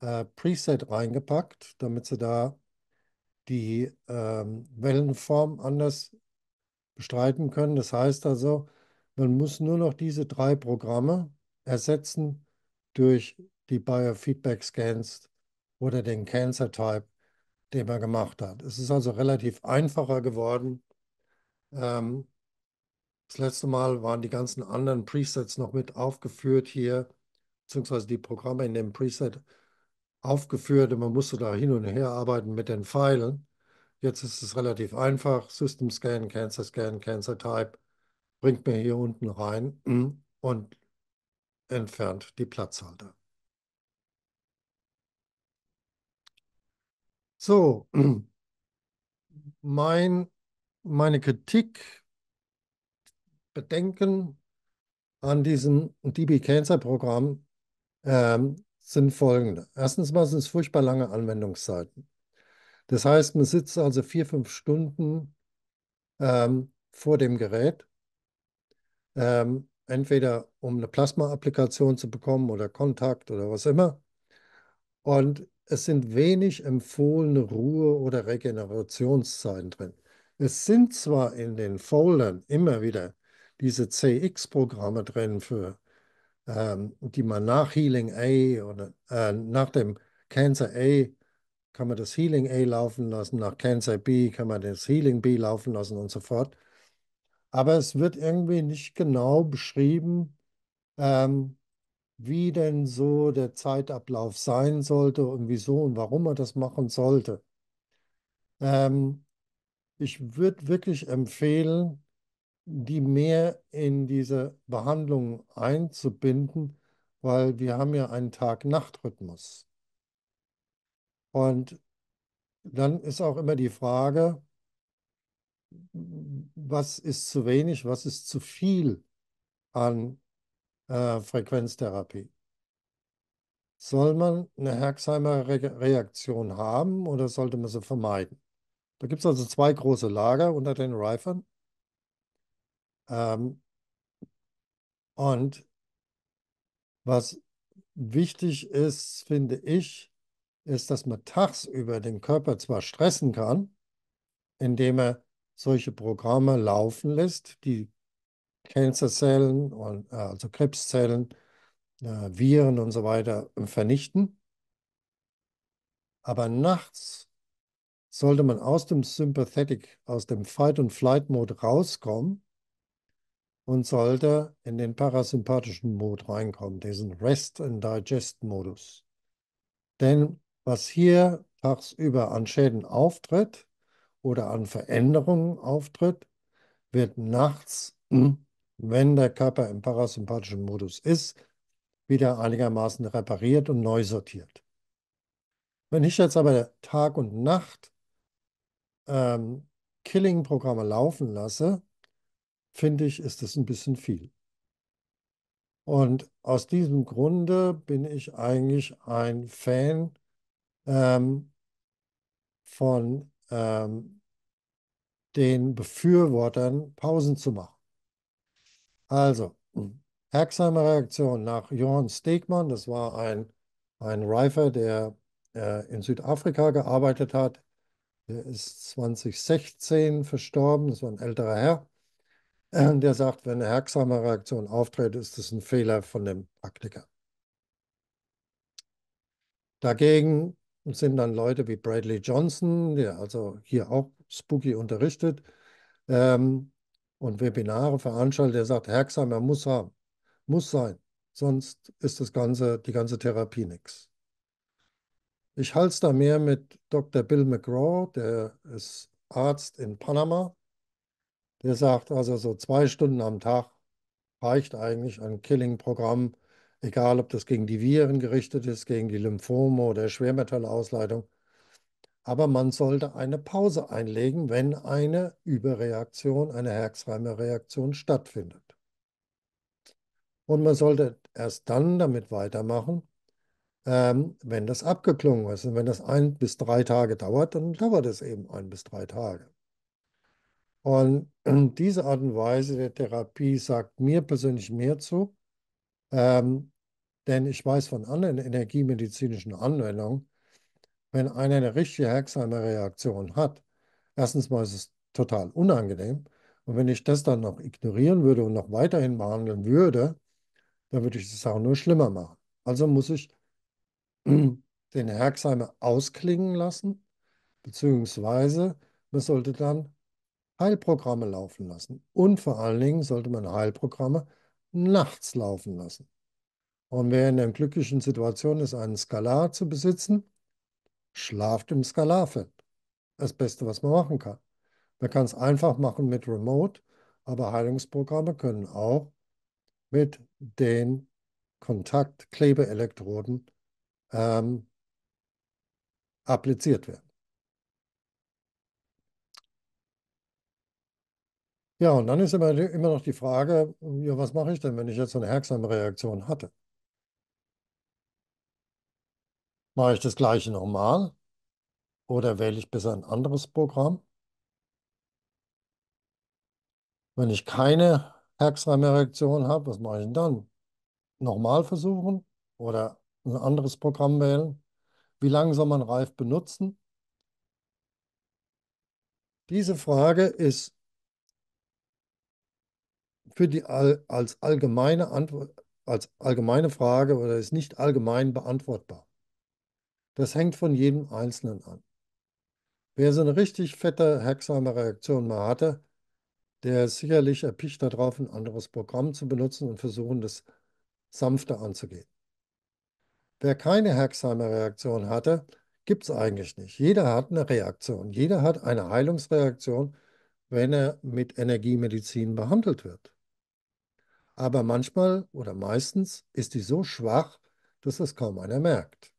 äh, Preset reingepackt, damit sie da die ähm, Wellenform anders bestreiten können. Das heißt also, man muss nur noch diese drei Programme ersetzen durch die Biofeedback Scans oder den Cancer Type, den man gemacht hat. Es ist also relativ einfacher geworden. Ähm, das letzte Mal waren die ganzen anderen Presets noch mit aufgeführt hier beziehungsweise die Programme in dem Preset aufgeführt und man musste da hin und her arbeiten mit den Pfeilen. Jetzt ist es relativ einfach. System Scan, Cancer Scan, Cancer Type bringt mir hier unten rein [CLEARS THROAT] und entfernt die Platzhalter. So, [CLEARS THROAT] mein, meine Kritik, Bedenken an diesem DB-Cancer-Programm ähm, sind folgende. Erstens mal sind es furchtbar lange Anwendungszeiten. Das heißt, man sitzt also vier, fünf Stunden ähm, vor dem Gerät, ähm, entweder um eine Plasma-Applikation zu bekommen oder Kontakt oder was immer. Und es sind wenig empfohlene Ruhe- oder Regenerationszeiten drin. Es sind zwar in den Foldern immer wieder diese CX-Programme drin für ähm, die man nach Healing A oder äh, nach dem Cancer A kann man das Healing A laufen lassen, nach Cancer B kann man das Healing B laufen lassen und so fort. Aber es wird irgendwie nicht genau beschrieben, ähm, wie denn so der Zeitablauf sein sollte und wieso und warum man das machen sollte. Ähm, ich würde wirklich empfehlen, die mehr in diese Behandlung einzubinden, weil wir haben ja einen Tag-Nacht-Rhythmus. Und dann ist auch immer die Frage, was ist zu wenig, was ist zu viel an äh, Frequenztherapie? Soll man eine Herxheimer Reaktion haben oder sollte man sie vermeiden? Da gibt es also zwei große Lager unter den Reifern. Ähm, und was wichtig ist, finde ich, ist, dass man tagsüber den Körper zwar stressen kann, indem er solche Programme laufen lässt, die Cancerzellen, und, äh, also Krebszellen, äh, Viren und so weiter vernichten. Aber nachts sollte man aus dem Sympathetic, aus dem Fight- and Flight-Mode rauskommen und sollte in den parasympathischen Mode reinkommen, diesen Rest and Digest Modus. Denn was hier tagsüber an Schäden auftritt oder an Veränderungen auftritt, wird nachts, wenn der Körper im parasympathischen Modus ist, wieder einigermaßen repariert und neu sortiert. Wenn ich jetzt aber Tag und Nacht ähm, Killing-Programme laufen lasse, finde ich, ist es ein bisschen viel. Und aus diesem Grunde bin ich eigentlich ein Fan ähm, von ähm, den Befürwortern, Pausen zu machen. Also, Herxheimer Reaktion nach Johann Stegmann, das war ein, ein Rifer, der äh, in Südafrika gearbeitet hat. Der ist 2016 verstorben, das war ein älterer Herr. Äh, der sagt, wenn eine hergsame Reaktion auftritt, ist es ein Fehler von dem Praktiker. Dagegen sind dann Leute wie Bradley Johnson, der also hier auch Spooky unterrichtet ähm, und Webinare veranstaltet, der sagt, hergsamer muss haben, muss sein, sonst ist das ganze, die ganze Therapie nichts. Ich halte es da mehr mit Dr. Bill McGraw, der ist Arzt in Panama, der sagt also so zwei Stunden am Tag reicht eigentlich ein Killing-Programm, egal ob das gegen die Viren gerichtet ist, gegen die Lymphome oder Schwermetallausleitung. Aber man sollte eine Pause einlegen, wenn eine Überreaktion, eine Herxheimer Reaktion stattfindet. Und man sollte erst dann damit weitermachen, ähm, wenn das abgeklungen ist. Und wenn das ein bis drei Tage dauert, dann dauert es eben ein bis drei Tage. Und diese Art und Weise der Therapie sagt mir persönlich mehr zu, ähm, denn ich weiß von anderen energiemedizinischen Anwendungen, wenn einer eine richtige Herxheimer-Reaktion hat, erstens mal ist es total unangenehm. Und wenn ich das dann noch ignorieren würde und noch weiterhin behandeln würde, dann würde ich das auch nur schlimmer machen. Also muss ich [CLEARS THROAT] den Herxheimer ausklingen lassen, beziehungsweise man sollte dann Heilprogramme laufen lassen. Und vor allen Dingen sollte man Heilprogramme nachts laufen lassen. Und wer in der glücklichen Situation ist, einen Skalar zu besitzen, schlaft im Skalarfeld. Das Beste, was man machen kann. Man kann es einfach machen mit Remote, aber Heilungsprogramme können auch mit den Kontaktklebeelektroden ähm, appliziert werden. Ja, und dann ist immer, immer noch die Frage, ja, was mache ich denn, wenn ich jetzt so eine hergsame Reaktion hatte? Mache ich das gleiche nochmal oder wähle ich besser ein anderes Programm? Wenn ich keine hergsame Reaktion habe, was mache ich denn dann? Nochmal versuchen oder ein anderes Programm wählen? Wie lange soll man Reif benutzen? Diese Frage ist für die als, allgemeine Antwort, als allgemeine Frage oder ist nicht allgemein beantwortbar. Das hängt von jedem Einzelnen an. Wer so eine richtig fette Hexheimer Reaktion mal hatte, der ist sicherlich erpicht darauf, ein anderes Programm zu benutzen und versuchen, das sanfter anzugehen. Wer keine Hexheimer Reaktion hatte, gibt es eigentlich nicht. Jeder hat eine Reaktion. Jeder hat eine Heilungsreaktion, wenn er mit Energiemedizin behandelt wird aber manchmal oder meistens ist die so schwach, dass das kaum einer merkt.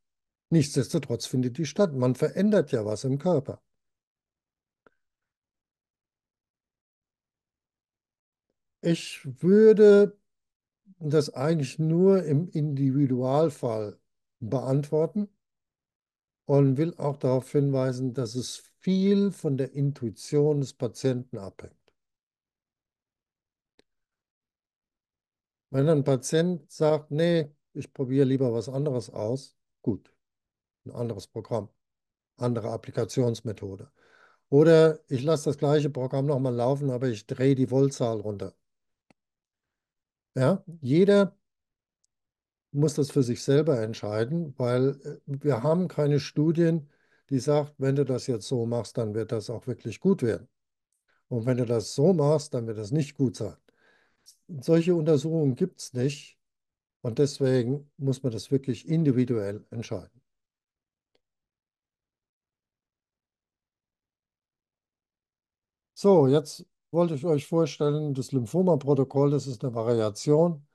Nichtsdestotrotz findet die statt. Man verändert ja was im Körper. Ich würde das eigentlich nur im Individualfall beantworten und will auch darauf hinweisen, dass es viel von der Intuition des Patienten abhängt. Wenn ein Patient sagt, nee, ich probiere lieber was anderes aus, gut, ein anderes Programm, andere Applikationsmethode. Oder ich lasse das gleiche Programm nochmal laufen, aber ich drehe die Voltzahl runter. Ja, jeder muss das für sich selber entscheiden, weil äh, wir haben keine Studien, die sagt, wenn du das jetzt so machst, dann wird das auch wirklich gut werden. Und wenn du das so machst, dann wird das nicht gut sein. Solche Untersuchungen gibt es nicht. Und deswegen muss man das wirklich individuell entscheiden. So, jetzt wollte ich euch vorstellen, das Lymphoma-Protokoll, das ist eine Variation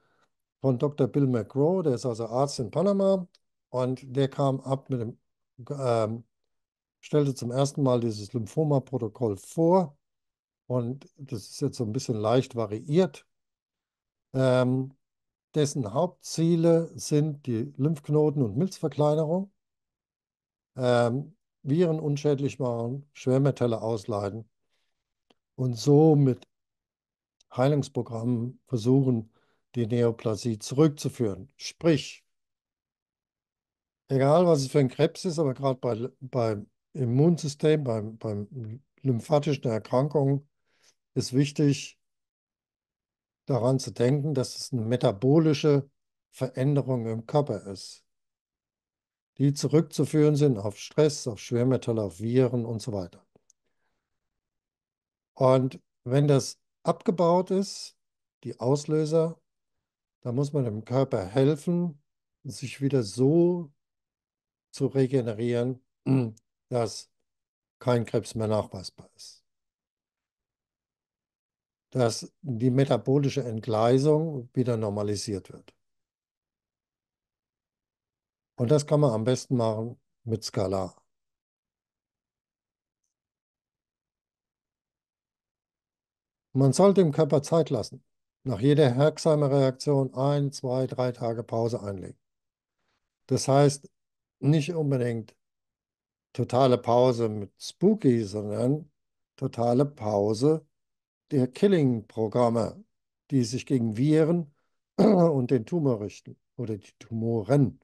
von Dr. Bill McGraw, der ist also Arzt in Panama und der kam ab mit dem, ähm, stellte zum ersten Mal dieses Lymphoma-Protokoll vor und das ist jetzt so ein bisschen leicht variiert ähm, dessen Hauptziele sind die Lymphknoten- und Milzverkleinerung, ähm, Viren unschädlich machen, Schwermetalle ausleiten und so mit Heilungsprogrammen versuchen, die Neoplasie zurückzuführen. Sprich, egal was es für ein Krebs ist, aber gerade bei, beim Immunsystem, beim, beim lymphatischen Erkrankungen ist wichtig, daran zu denken, dass es eine metabolische Veränderung im Körper ist, die zurückzuführen sind auf Stress, auf Schwermetalle, auf Viren und so weiter. Und wenn das abgebaut ist, die Auslöser, dann muss man dem Körper helfen, sich wieder so zu regenerieren, [CLEARS THROAT] dass kein Krebs mehr nachweisbar ist dass die metabolische Entgleisung wieder normalisiert wird. Und das kann man am besten machen mit Skalar. Man sollte dem Körper Zeit lassen. Nach jeder Herxheimer Reaktion ein, zwei, drei Tage Pause einlegen. Das heißt, nicht unbedingt totale Pause mit Spooky, sondern totale Pause mit der Killing-Programme, die sich gegen Viren [CLEARS THROAT] und den Tumor richten oder die Tumoren.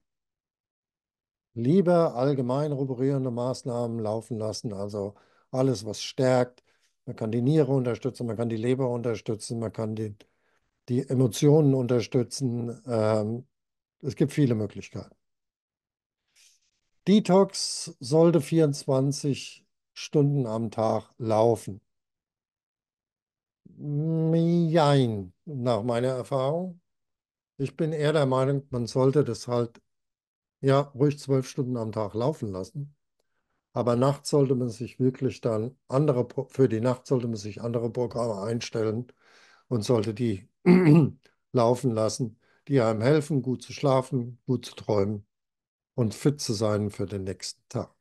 Lieber allgemein rubrierende Maßnahmen laufen lassen, also alles, was stärkt. Man kann die Niere unterstützen, man kann die Leber unterstützen, man kann die, die Emotionen unterstützen. Ähm, es gibt viele Möglichkeiten. Detox sollte 24 Stunden am Tag laufen. Jein, nach meiner Erfahrung. Ich bin eher der Meinung, man sollte das halt ja ruhig zwölf Stunden am Tag laufen lassen. Aber nachts sollte man sich wirklich dann andere, für die Nacht sollte man sich andere Programme einstellen und sollte die [CLEARS THROAT] laufen lassen, die einem helfen, gut zu schlafen, gut zu träumen und fit zu sein für den nächsten Tag.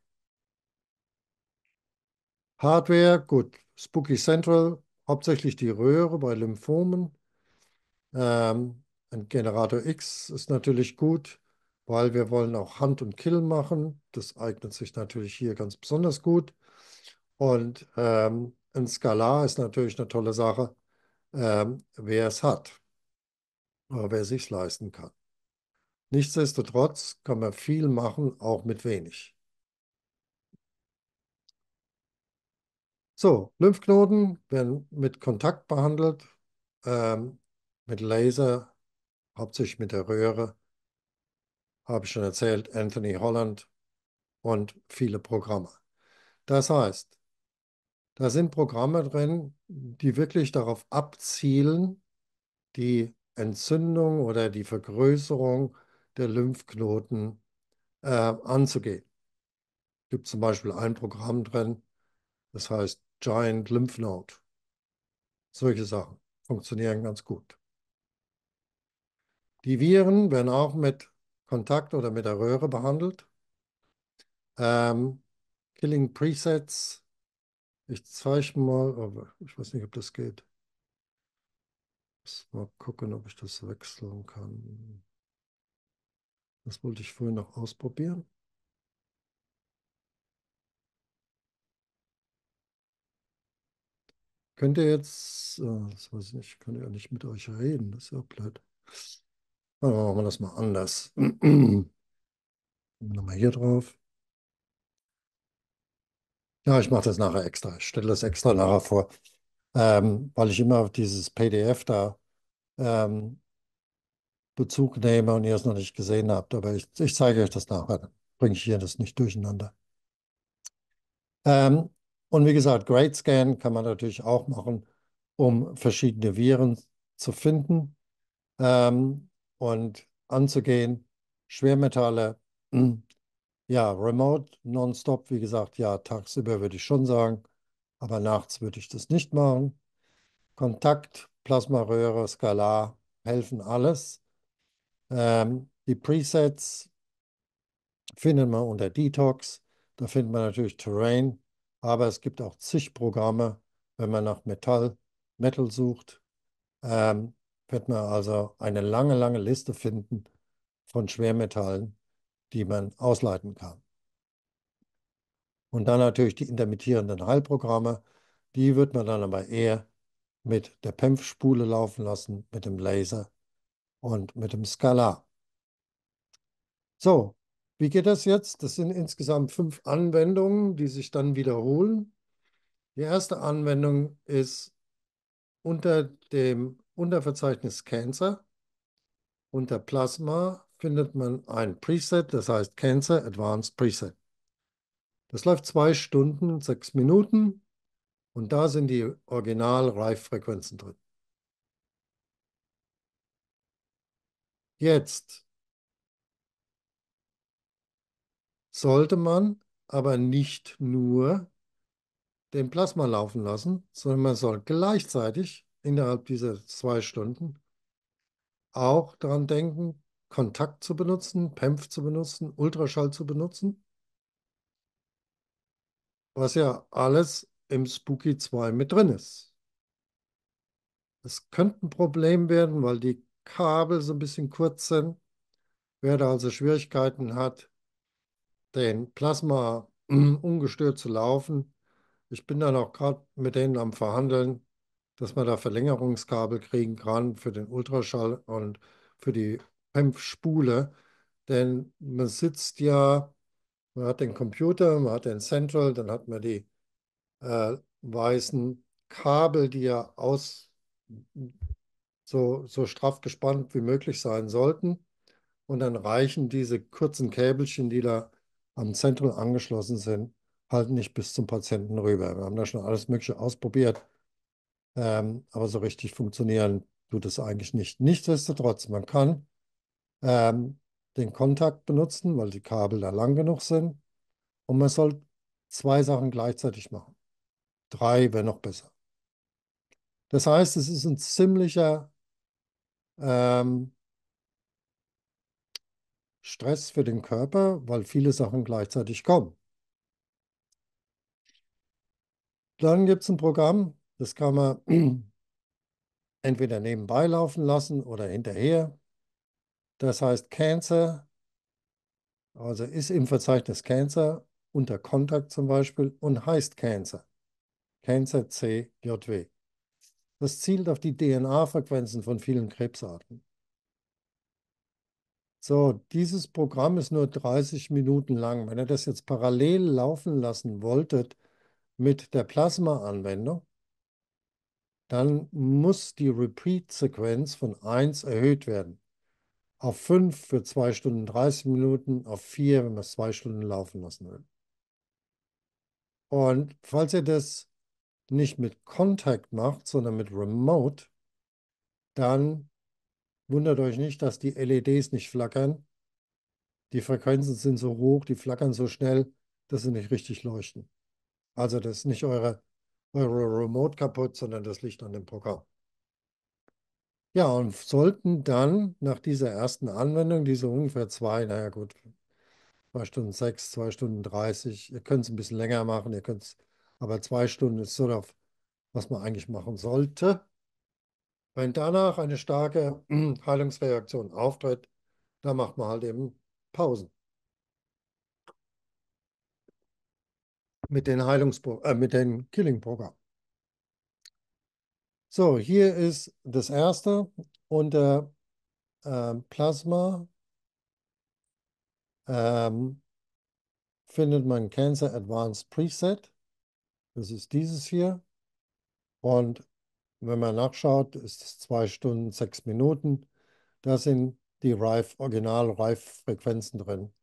Hardware, gut. Spooky Central hauptsächlich die Röhre bei Lymphomen. Ähm, ein Generator X ist natürlich gut, weil wir wollen auch Hand und Kill machen. Das eignet sich natürlich hier ganz besonders gut. Und ähm, ein Skalar ist natürlich eine tolle Sache, ähm, wer es hat oder wer sich leisten kann. Nichtsdestotrotz kann man viel machen, auch mit wenig. So, Lymphknoten werden mit Kontakt behandelt, ähm, mit Laser, hauptsächlich mit der Röhre. Habe ich schon erzählt, Anthony Holland und viele Programme. Das heißt, da sind Programme drin, die wirklich darauf abzielen, die Entzündung oder die Vergrößerung der Lymphknoten äh, anzugehen. Es gibt zum Beispiel ein Programm drin, das heißt Giant Lymph Node. Solche Sachen funktionieren ganz gut. Die Viren werden auch mit Kontakt oder mit der Röhre behandelt. Ähm, Killing Presets. Ich zeige mal, aber ich weiß nicht, ob das geht. mal gucken, ob ich das wechseln kann. Das wollte ich vorhin noch ausprobieren. Könnt ihr jetzt, äh, das weiß ich nicht, ich kann ja nicht mit euch reden, das ist ja blöd. Dann machen wir das mal anders. Nochmal hier drauf. Ja, ich mache das nachher extra. Ich stelle das extra nachher vor, ähm, weil ich immer auf dieses PDF da ähm, Bezug nehme und ihr es noch nicht gesehen habt. Aber ich, ich zeige euch das nachher. Dann bringe ich hier das nicht durcheinander. Ähm, und wie gesagt, Great Scan kann man natürlich auch machen, um verschiedene Viren zu finden ähm, und anzugehen. Schwermetalle, [CLEARS THROAT] ja, remote, nonstop, wie gesagt, ja, tagsüber würde ich schon sagen, aber nachts würde ich das nicht machen. Kontakt, Plasmaröhre, Skalar helfen alles. Ähm, die Presets findet man unter Detox. Da findet man natürlich Terrain, aber es gibt auch zig Programme, wenn man nach Metall, Metal sucht, ähm, wird man also eine lange, lange Liste finden von Schwermetallen, die man ausleiten kann. Und dann natürlich die intermittierenden Heilprogramme, die wird man dann aber eher mit der PEMF-Spule laufen lassen, mit dem Laser und mit dem Skalar. So, wie geht das jetzt? Das sind insgesamt fünf Anwendungen, die sich dann wiederholen. Die erste Anwendung ist unter dem Unterverzeichnis Cancer. Unter Plasma findet man ein Preset, das heißt Cancer Advanced Preset. Das läuft zwei Stunden, sechs Minuten und da sind die Original-Reif-Frequenzen drin. Jetzt sollte man aber nicht nur den Plasma laufen lassen, sondern man soll gleichzeitig innerhalb dieser zwei Stunden auch daran denken, Kontakt zu benutzen, PEMF zu benutzen, Ultraschall zu benutzen, was ja alles im Spooky 2 mit drin ist. Es könnte ein Problem werden, weil die Kabel so ein bisschen kurz sind. Wer da also Schwierigkeiten hat, den Plasma mhm. [CLEARS THROAT] ungestört zu laufen. Ich bin dann auch gerade mit denen am Verhandeln, dass man da Verlängerungskabel kriegen kann für den Ultraschall und für die PEMF-Spule. Denn man sitzt ja, man hat den Computer, man hat den Central, dann hat man die äh, weißen Kabel, die ja aus so, so straff gespannt wie möglich sein sollten. Und dann reichen diese kurzen Käbelchen, die da am Zentrum angeschlossen sind, halt nicht bis zum Patienten rüber. Wir haben da schon alles Mögliche ausprobiert, ähm, aber so richtig funktionieren tut es eigentlich nicht. Nichtsdestotrotz, man kann ähm, den Kontakt benutzen, weil die Kabel da lang genug sind und man soll zwei Sachen gleichzeitig machen. Drei wäre noch besser. Das heißt, es ist ein ziemlicher ähm, Stress für den Körper, weil viele Sachen gleichzeitig kommen. Dann gibt es ein Programm, das kann man [CLEARS THROAT] entweder nebenbei laufen lassen oder hinterher. Das heißt Cancer, also ist im Verzeichnis Cancer unter Kontakt zum Beispiel und heißt Cancer. Cancer CJW. Das zielt auf die DNA-Frequenzen von vielen Krebsarten. So, dieses Programm ist nur 30 Minuten lang. Wenn ihr das jetzt parallel laufen lassen wolltet mit der Plasma-Anwendung, dann muss die Repeat-Sequenz von 1 erhöht werden. Auf 5 für 2 Stunden 30 Minuten, auf 4, wenn man es 2 Stunden laufen lassen will. Und falls ihr das nicht mit Contact macht, sondern mit Remote, dann Wundert euch nicht, dass die LEDs nicht flackern. Die Frequenzen sind so hoch, die flackern so schnell, dass sie nicht richtig leuchten. Also das ist nicht eure, eure Remote kaputt, sondern das Licht an dem Programm. Ja, und sollten dann nach dieser ersten Anwendung, diese ungefähr zwei, naja gut, zwei Stunden sechs, zwei Stunden dreißig, ihr könnt es ein bisschen länger machen, ihr könnt es, aber zwei Stunden ist so, was man eigentlich machen sollte. Wenn danach eine starke hm, Heilungsreaktion auftritt, dann macht man halt eben Pausen. Mit den, Heilungs äh, mit den Killing-Programmen. So, hier ist das erste unter äh, Plasma ähm, findet man Cancer Advanced Preset. Das ist dieses hier. Und und wenn man nachschaut, ist es zwei Stunden sechs Minuten. Da sind die Rive, original Rive-Frequenzen drin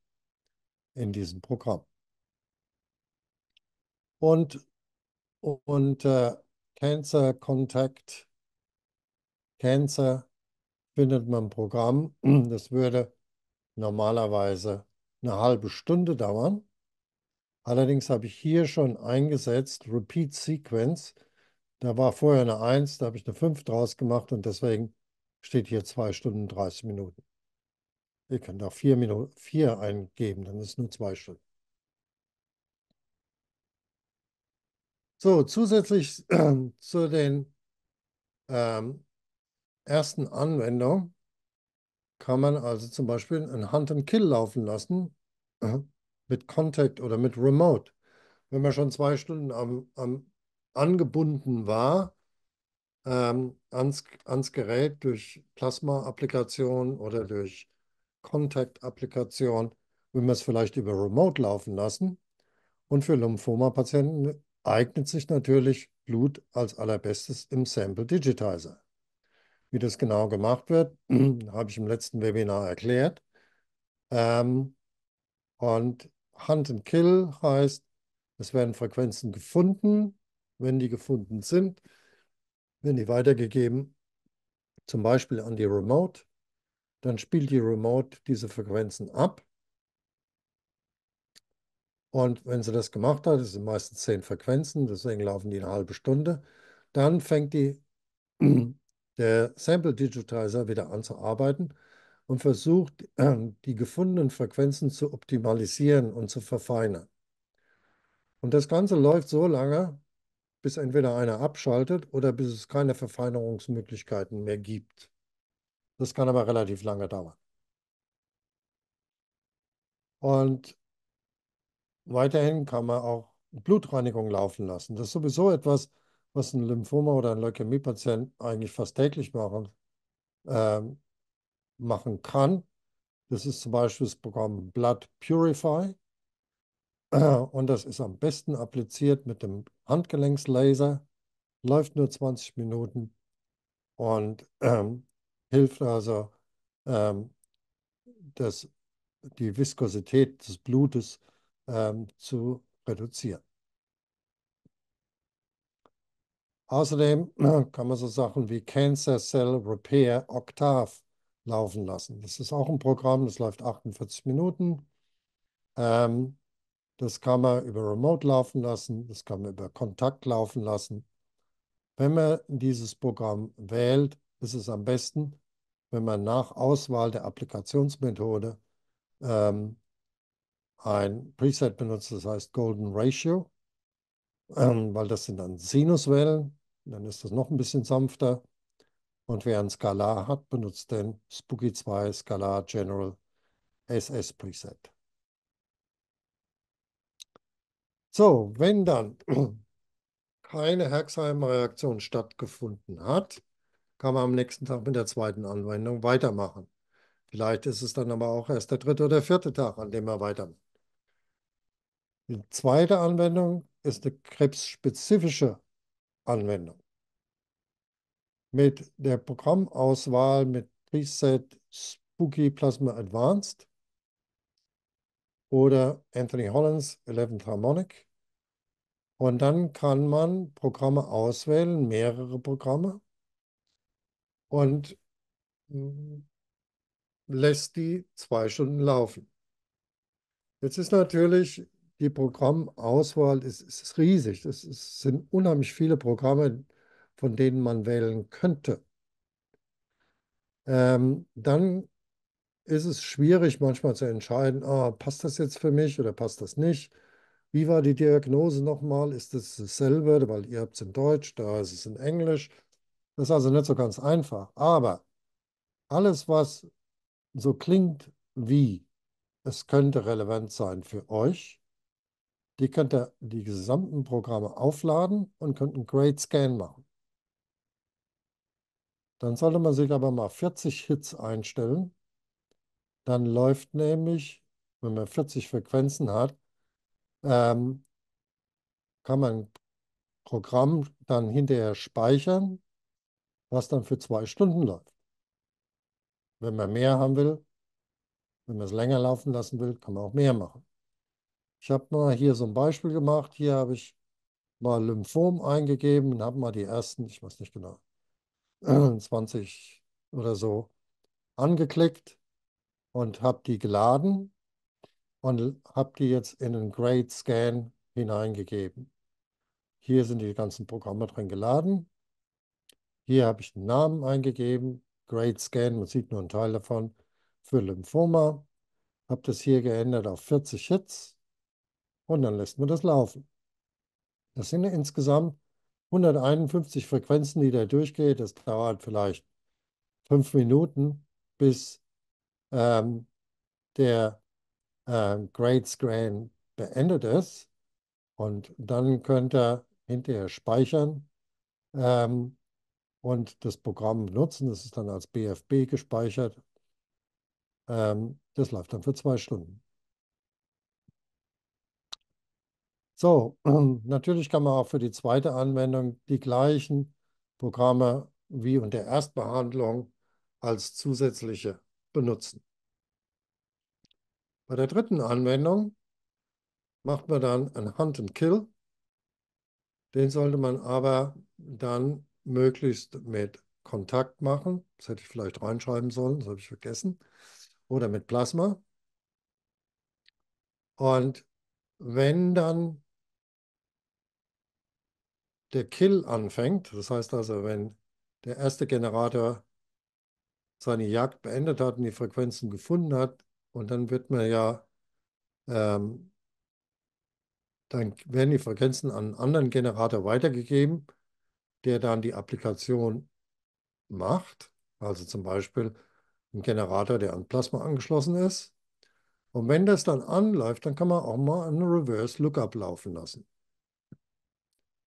in diesem Programm. Und, und äh, Cancer Contact, Cancer findet man ein Programm, [CLEARS THROAT] das würde normalerweise eine halbe Stunde dauern. Allerdings habe ich hier schon eingesetzt Repeat Sequence, da war vorher eine 1, da habe ich eine 5 draus gemacht und deswegen steht hier 2 Stunden 30 Minuten. Ihr könnt auch 4, Minuten, 4 eingeben, dann ist es nur 2 Stunden. So, zusätzlich [CLEARS THROAT] zu den ähm, ersten Anwendungen kann man also zum Beispiel einen Hunt-and-Kill laufen lassen äh, [CLEARS THROAT] mit Contact oder mit Remote. Wenn man schon zwei Stunden am, am angebunden war ähm, ans, ans Gerät durch Plasma-Applikation oder durch Contact-Applikation, wenn wir es vielleicht über Remote laufen lassen. Und für Lymphoma-Patienten eignet sich natürlich Blut als allerbestes im Sample Digitizer. Wie das genau gemacht wird, [CLEARS THROAT] habe ich im letzten Webinar erklärt. Ähm, und Hunt and Kill heißt, es werden Frequenzen gefunden, wenn die gefunden sind, werden die weitergegeben, zum Beispiel an die Remote. Dann spielt die Remote diese Frequenzen ab. Und wenn sie das gemacht hat, das sind meistens zehn Frequenzen, deswegen laufen die eine halbe Stunde, dann fängt die, [CLEARS THROAT] der Sample Digitizer wieder an zu arbeiten und versucht, [CLEARS THROAT] die gefundenen Frequenzen zu optimalisieren und zu verfeinern. Und das Ganze läuft so lange, bis entweder einer abschaltet oder bis es keine Verfeinerungsmöglichkeiten mehr gibt. Das kann aber relativ lange dauern. Und weiterhin kann man auch Blutreinigung laufen lassen. Das ist sowieso etwas, was ein Lymphoma oder ein Leukämiepatient eigentlich fast täglich machen, äh, machen kann. Das ist zum Beispiel das Programm Blood Purify. [CLEARS THROAT] Und das ist am besten appliziert mit dem Handgelenkslaser, läuft nur 20 Minuten und ähm, hilft also, ähm, das, die Viskosität des Blutes ähm, zu reduzieren. Außerdem äh, kann man so Sachen wie Cancer Cell Repair Octave laufen lassen. Das ist auch ein Programm, das läuft 48 Minuten. Ähm, das kann man über Remote laufen lassen, das kann man über Kontakt laufen lassen. Wenn man dieses Programm wählt, ist es am besten, wenn man nach Auswahl der Applikationsmethode ähm, ein Preset benutzt, das heißt Golden Ratio, ähm, weil das sind dann Sinuswellen, dann ist das noch ein bisschen sanfter. Und wer ein Skalar hat, benutzt den Spooky 2 Skalar General SS Preset. So, wenn dann [CLEARS THROAT] keine Herxheimer Reaktion stattgefunden hat, kann man am nächsten Tag mit der zweiten Anwendung weitermachen. Vielleicht ist es dann aber auch erst der dritte oder vierte Tag, an dem man weitermacht. Die zweite Anwendung ist eine krebsspezifische Anwendung. Mit der Programmauswahl mit Preset Spooky Plasma Advanced oder Anthony Hollands 11th Harmonic. Und dann kann man Programme auswählen, mehrere Programme, und mm, lässt die zwei Stunden laufen. Jetzt ist natürlich die Programmauswahl ist, ist riesig. Es sind unheimlich viele Programme, von denen man wählen könnte. Ähm, dann ist es schwierig manchmal zu entscheiden, ah, passt das jetzt für mich oder passt das nicht? Wie war die Diagnose nochmal? Ist es das dasselbe? Weil ihr habt es in Deutsch, da ist es in Englisch. Das ist also nicht so ganz einfach. Aber alles, was so klingt wie, es könnte relevant sein für euch, die könnt ihr die gesamten Programme aufladen und könnt einen Great Scan machen. Dann sollte man sich aber mal 40 Hits einstellen, dann läuft nämlich, wenn man 40 Frequenzen hat, ähm, kann man ein Programm dann hinterher speichern, was dann für zwei Stunden läuft. Wenn man mehr haben will, wenn man es länger laufen lassen will, kann man auch mehr machen. Ich habe mal hier so ein Beispiel gemacht. Hier habe ich mal Lymphom eingegeben und habe mal die ersten, ich weiß nicht genau, 20 [CLEARS THROAT] oder so angeklickt und habe die geladen und habe die jetzt in einen Great Scan hineingegeben. Hier sind die ganzen Programme drin geladen. Hier habe ich einen Namen eingegeben, Great Scan, man sieht nur einen Teil davon, für Lymphoma. Habe das hier geändert auf 40 Hits und dann lässt man das laufen. Das sind insgesamt 151 Frequenzen, die da durchgeht. Das dauert vielleicht fünf Minuten, bis ähm, der äh, Great Scan beendet ist. Und dann könnt ihr hinterher speichern ähm, und das Programm nutzen. Das ist dann als BFB gespeichert. Ähm, das läuft dann für zwei Stunden. So, [CLEARS THROAT] natürlich kann man auch für die zweite Anwendung die gleichen Programme wie unter Erstbehandlung als zusätzliche benutzen. Bei der dritten Anwendung macht man dann ein Hunt and Kill. Den sollte man aber dann möglichst mit Kontakt machen. Das hätte ich vielleicht reinschreiben sollen, das habe ich vergessen. Oder mit Plasma. Und wenn dann der Kill anfängt, das heißt also, wenn der erste Generator seine Jagd beendet hat und die Frequenzen gefunden hat. Und dann wird man ja, ähm, dann werden die Frequenzen an einen anderen Generator weitergegeben, der dann die Applikation macht. Also zum Beispiel ein Generator, der an Plasma angeschlossen ist. Und wenn das dann anläuft, dann kann man auch mal einen Reverse Lookup laufen lassen.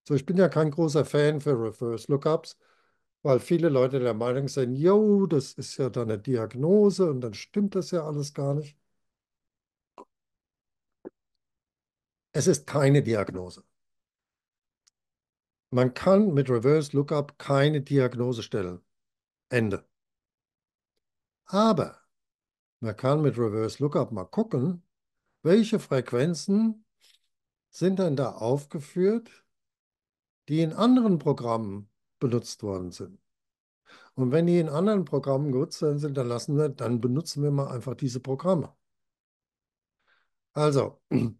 So, ich bin ja kein großer Fan für Reverse Lookups, weil viele Leute der Meinung sind, jo, das ist ja dann eine Diagnose und dann stimmt das ja alles gar nicht. Es ist keine Diagnose. Man kann mit Reverse Lookup keine Diagnose stellen. Ende. Aber man kann mit Reverse Lookup mal gucken, welche Frequenzen sind denn da aufgeführt, die in anderen Programmen benutzt worden sind. Und wenn die in anderen Programmen gut sind, dann lassen wir, dann benutzen wir mal einfach diese Programme. Also, [CLEARS THROAT]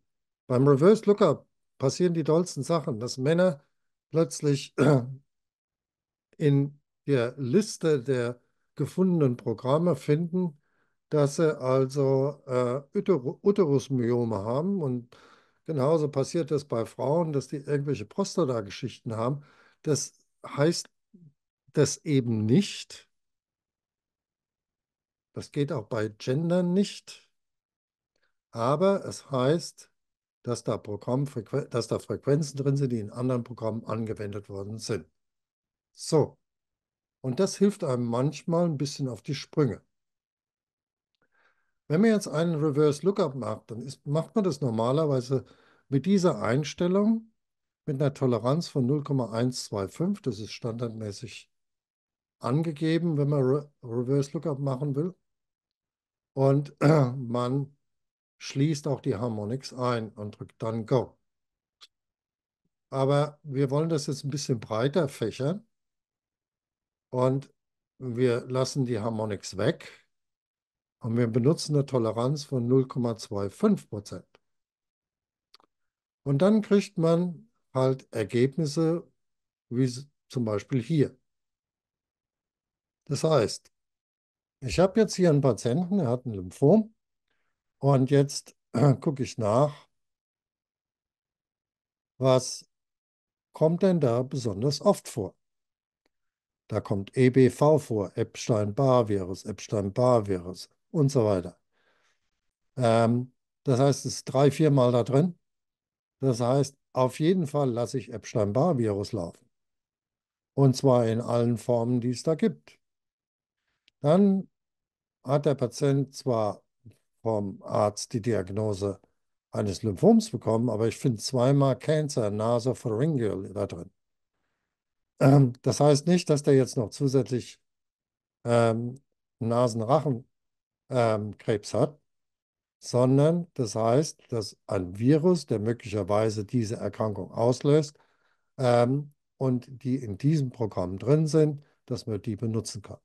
beim Reverse Lookup passieren die tollsten Sachen, dass Männer plötzlich [CLEARS THROAT] in der Liste der gefundenen Programme finden, dass sie also äh, Uterusmyome haben. Und genauso passiert das bei Frauen, dass die irgendwelche Prostata-Geschichten haben. Das heißt das eben nicht. Das geht auch bei Gender nicht. Aber es heißt, dass da, dass da Frequenzen drin sind, die in anderen Programmen angewendet worden sind. So. Und das hilft einem manchmal ein bisschen auf die Sprünge. Wenn man jetzt einen Reverse Lookup macht, dann ist, macht man das normalerweise mit dieser Einstellung mit einer Toleranz von 0,125. Das ist standardmäßig angegeben, wenn man Re Reverse Lookup machen will. Und äh, [CLEARS THROAT] man schließt auch die Harmonics ein und drückt dann Go. Aber wir wollen das jetzt ein bisschen breiter fächern und wir lassen die Harmonics weg und wir benutzen eine Toleranz von 0,25 Und dann kriegt man halt Ergebnisse wie zum Beispiel hier. Das heißt, ich habe jetzt hier einen Patienten, er hat ein Lymphom und jetzt äh, [CLEARS THROAT] gucke ich nach, was kommt denn da besonders oft vor? Da kommt EBV vor, Epstein-Barr-Virus, Epstein-Barr-Virus und so weiter. Ähm, das heißt, es ist drei, viermal da drin. Das heißt, auf jeden Fall lasse ich Epstein-Barr-Virus laufen. Und zwar in allen Formen, die es da gibt. Dann hat der Patient zwar vom Arzt die Diagnose eines Lymphoms bekommen, aber ich finde zweimal Cancer nasopharyngeal da drin. Ähm, das heißt nicht, dass der jetzt noch zusätzlich ähm, Nasenrachenkrebs ähm, hat, sondern das heißt, dass ein Virus, der möglicherweise diese Erkrankung auslöst ähm, und die in diesem Programm drin sind, dass man die benutzen kann.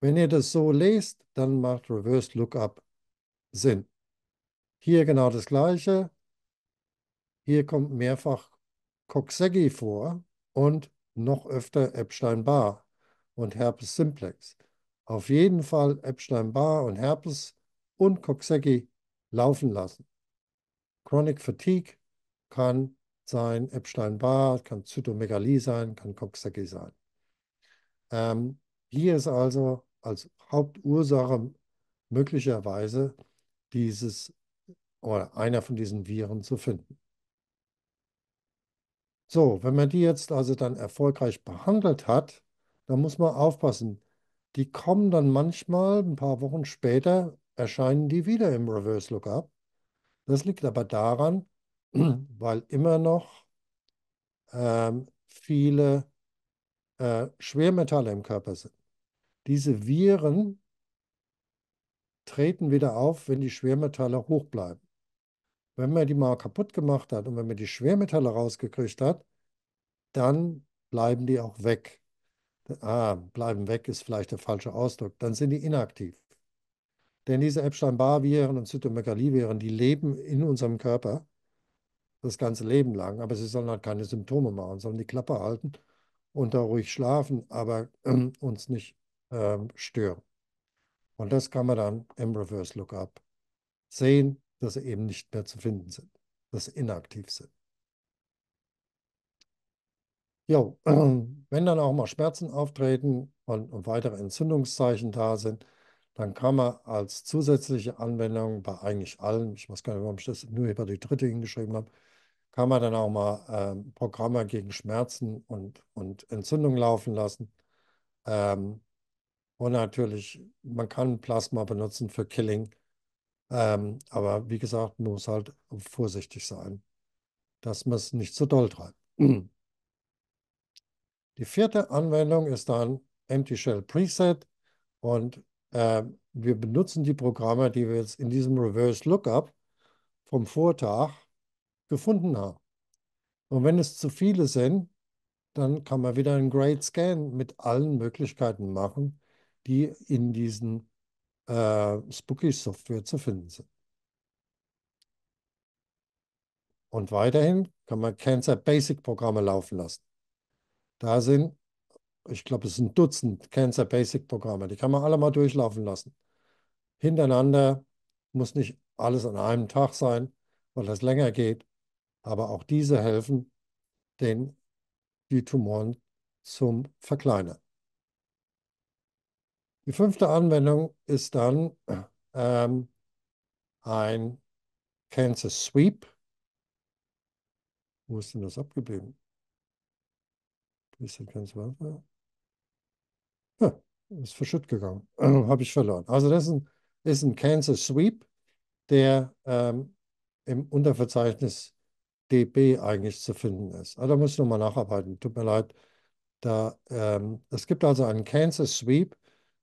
Wenn ihr das so lest, dann macht Reverse Lookup Sinn. Hier genau das Gleiche. Hier kommt mehrfach Coxsackie vor und noch öfter Epstein-Barr und Herpes simplex. Auf jeden Fall Epstein-Barr und Herpes Simplex und Kokseki laufen lassen. Chronic Fatigue kann sein Epstein-Barr, kann Zytomegalie sein, kann Coxsackie sein. Ähm, hier ist also als Hauptursache möglicherweise dieses oder einer von diesen Viren zu finden. So, wenn man die jetzt also dann erfolgreich behandelt hat, dann muss man aufpassen. Die kommen dann manchmal ein paar Wochen später erscheinen die wieder im Reverse Lookup. Das liegt aber daran, [CLEARS THROAT] weil immer noch ähm, viele äh, Schwermetalle im Körper sind. Diese Viren treten wieder auf, wenn die Schwermetalle hoch bleiben. Wenn man die mal kaputt gemacht hat und wenn man die Schwermetalle rausgekriegt hat, dann bleiben die auch weg. Ah, bleiben weg ist vielleicht der falsche Ausdruck. Dann sind die inaktiv. Denn diese Epstein-Barr-Viren und Zytomegalie-Viren, die leben in unserem Körper das ganze Leben lang, aber sie sollen halt keine Symptome machen, sollen die Klappe halten und da ruhig schlafen, aber äh, uns nicht äh, stören. Und das kann man dann im Reverse Lookup sehen, dass sie eben nicht mehr zu finden sind, dass sie inaktiv sind. Jo, [CLEARS THROAT] wenn dann auch mal Schmerzen auftreten und, und weitere Entzündungszeichen da sind, dann kann man als zusätzliche Anwendung bei eigentlich allen, ich weiß gar nicht, warum ich das nur über die dritte hingeschrieben habe, kann man dann auch mal äh, Programme gegen Schmerzen und, und Entzündung laufen lassen. Ähm, und natürlich, man kann Plasma benutzen für Killing. Ähm, aber wie gesagt, man muss halt vorsichtig sein, dass man es nicht zu so doll treibt. Die vierte Anwendung ist dann Empty Shell Preset. Und äh, wir benutzen die Programme, die wir jetzt in diesem Reverse Lookup vom Vortag gefunden haben. Und wenn es zu viele sind, dann kann man wieder einen Great Scan mit allen Möglichkeiten machen, die in diesen äh, Spooky Software zu finden sind. Und weiterhin kann man Cancer Basic Programme laufen lassen. Da sind ich glaube, es sind Dutzend Cancer Basic Programme. Die kann man alle mal durchlaufen lassen. Hintereinander muss nicht alles an einem Tag sein, weil das länger geht. Aber auch diese helfen, den, die Tumoren zum Verkleinern. Die fünfte Anwendung ist dann ähm, ein Cancer Sweep. Wo ist denn das abgeblieben? Bisschen ganz weiter ist verschütt gegangen. [CLEARS THROAT] Habe ich verloren. Also das ist ein, ist ein Cancer Sweep, der ähm, im Unterverzeichnis DB eigentlich zu finden ist. Also da muss ich nochmal nacharbeiten. Tut mir leid. Da, ähm, es gibt also einen Cancer Sweep,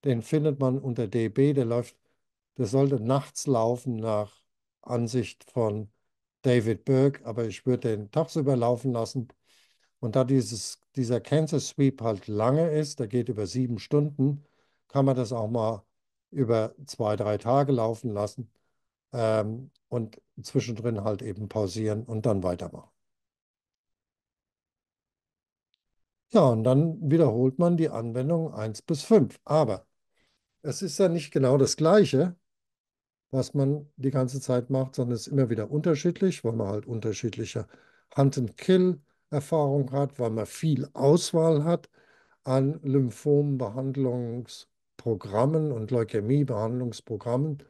den findet man unter DB. Der läuft, der sollte nachts laufen nach Ansicht von David Burke, aber ich würde den tagsüber laufen lassen und da dieses, dieser Cancer Sweep halt lange ist, der geht über sieben Stunden, kann man das auch mal über zwei, drei Tage laufen lassen ähm, und zwischendrin halt eben pausieren und dann weitermachen. Ja, und dann wiederholt man die Anwendung 1 bis 5. Aber es ist ja nicht genau das Gleiche, was man die ganze Zeit macht, sondern es ist immer wieder unterschiedlich, weil man halt unterschiedliche Hunt and Kill, Erfahrung hat, weil man viel Auswahl hat an Lymphombehandlungsprogrammen und Leukämiebehandlungsprogrammen.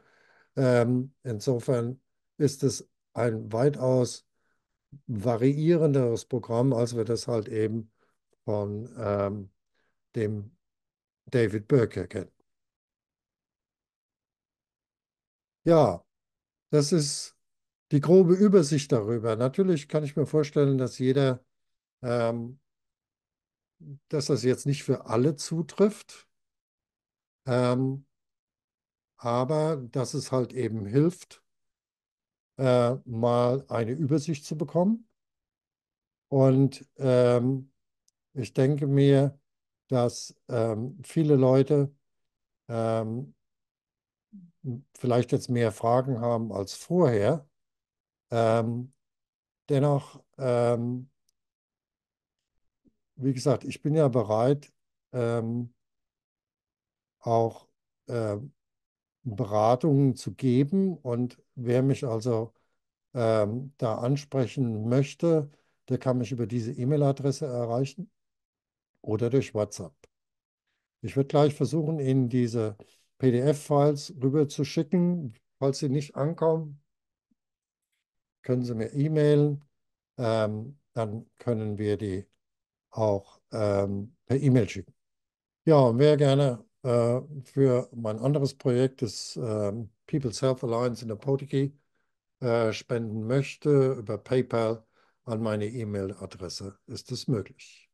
Ähm, insofern ist es ein weitaus variierenderes Programm, als wir das halt eben von ähm, dem David Burke kennen. Ja, das ist die grobe Übersicht darüber. Natürlich kann ich mir vorstellen, dass jeder ähm, dass das jetzt nicht für alle zutrifft, ähm, aber dass es halt eben hilft, äh, mal eine Übersicht zu bekommen. Und ähm, ich denke mir, dass ähm, viele Leute ähm, vielleicht jetzt mehr Fragen haben als vorher. Ähm, dennoch ähm, wie gesagt, ich bin ja bereit, ähm, auch äh, Beratungen zu geben. Und wer mich also ähm, da ansprechen möchte, der kann mich über diese E-Mail-Adresse erreichen oder durch WhatsApp. Ich werde gleich versuchen, Ihnen diese PDF-Files rüber zu schicken. Falls sie nicht ankommen, können Sie mir E-Mailen. Ähm, dann können wir die auch ähm, per E-Mail schicken. Ja, und wer gerne äh, für mein anderes Projekt das äh, People's Health Alliance in Apotheke, äh, spenden möchte, über PayPal an meine E-Mail-Adresse ist es möglich.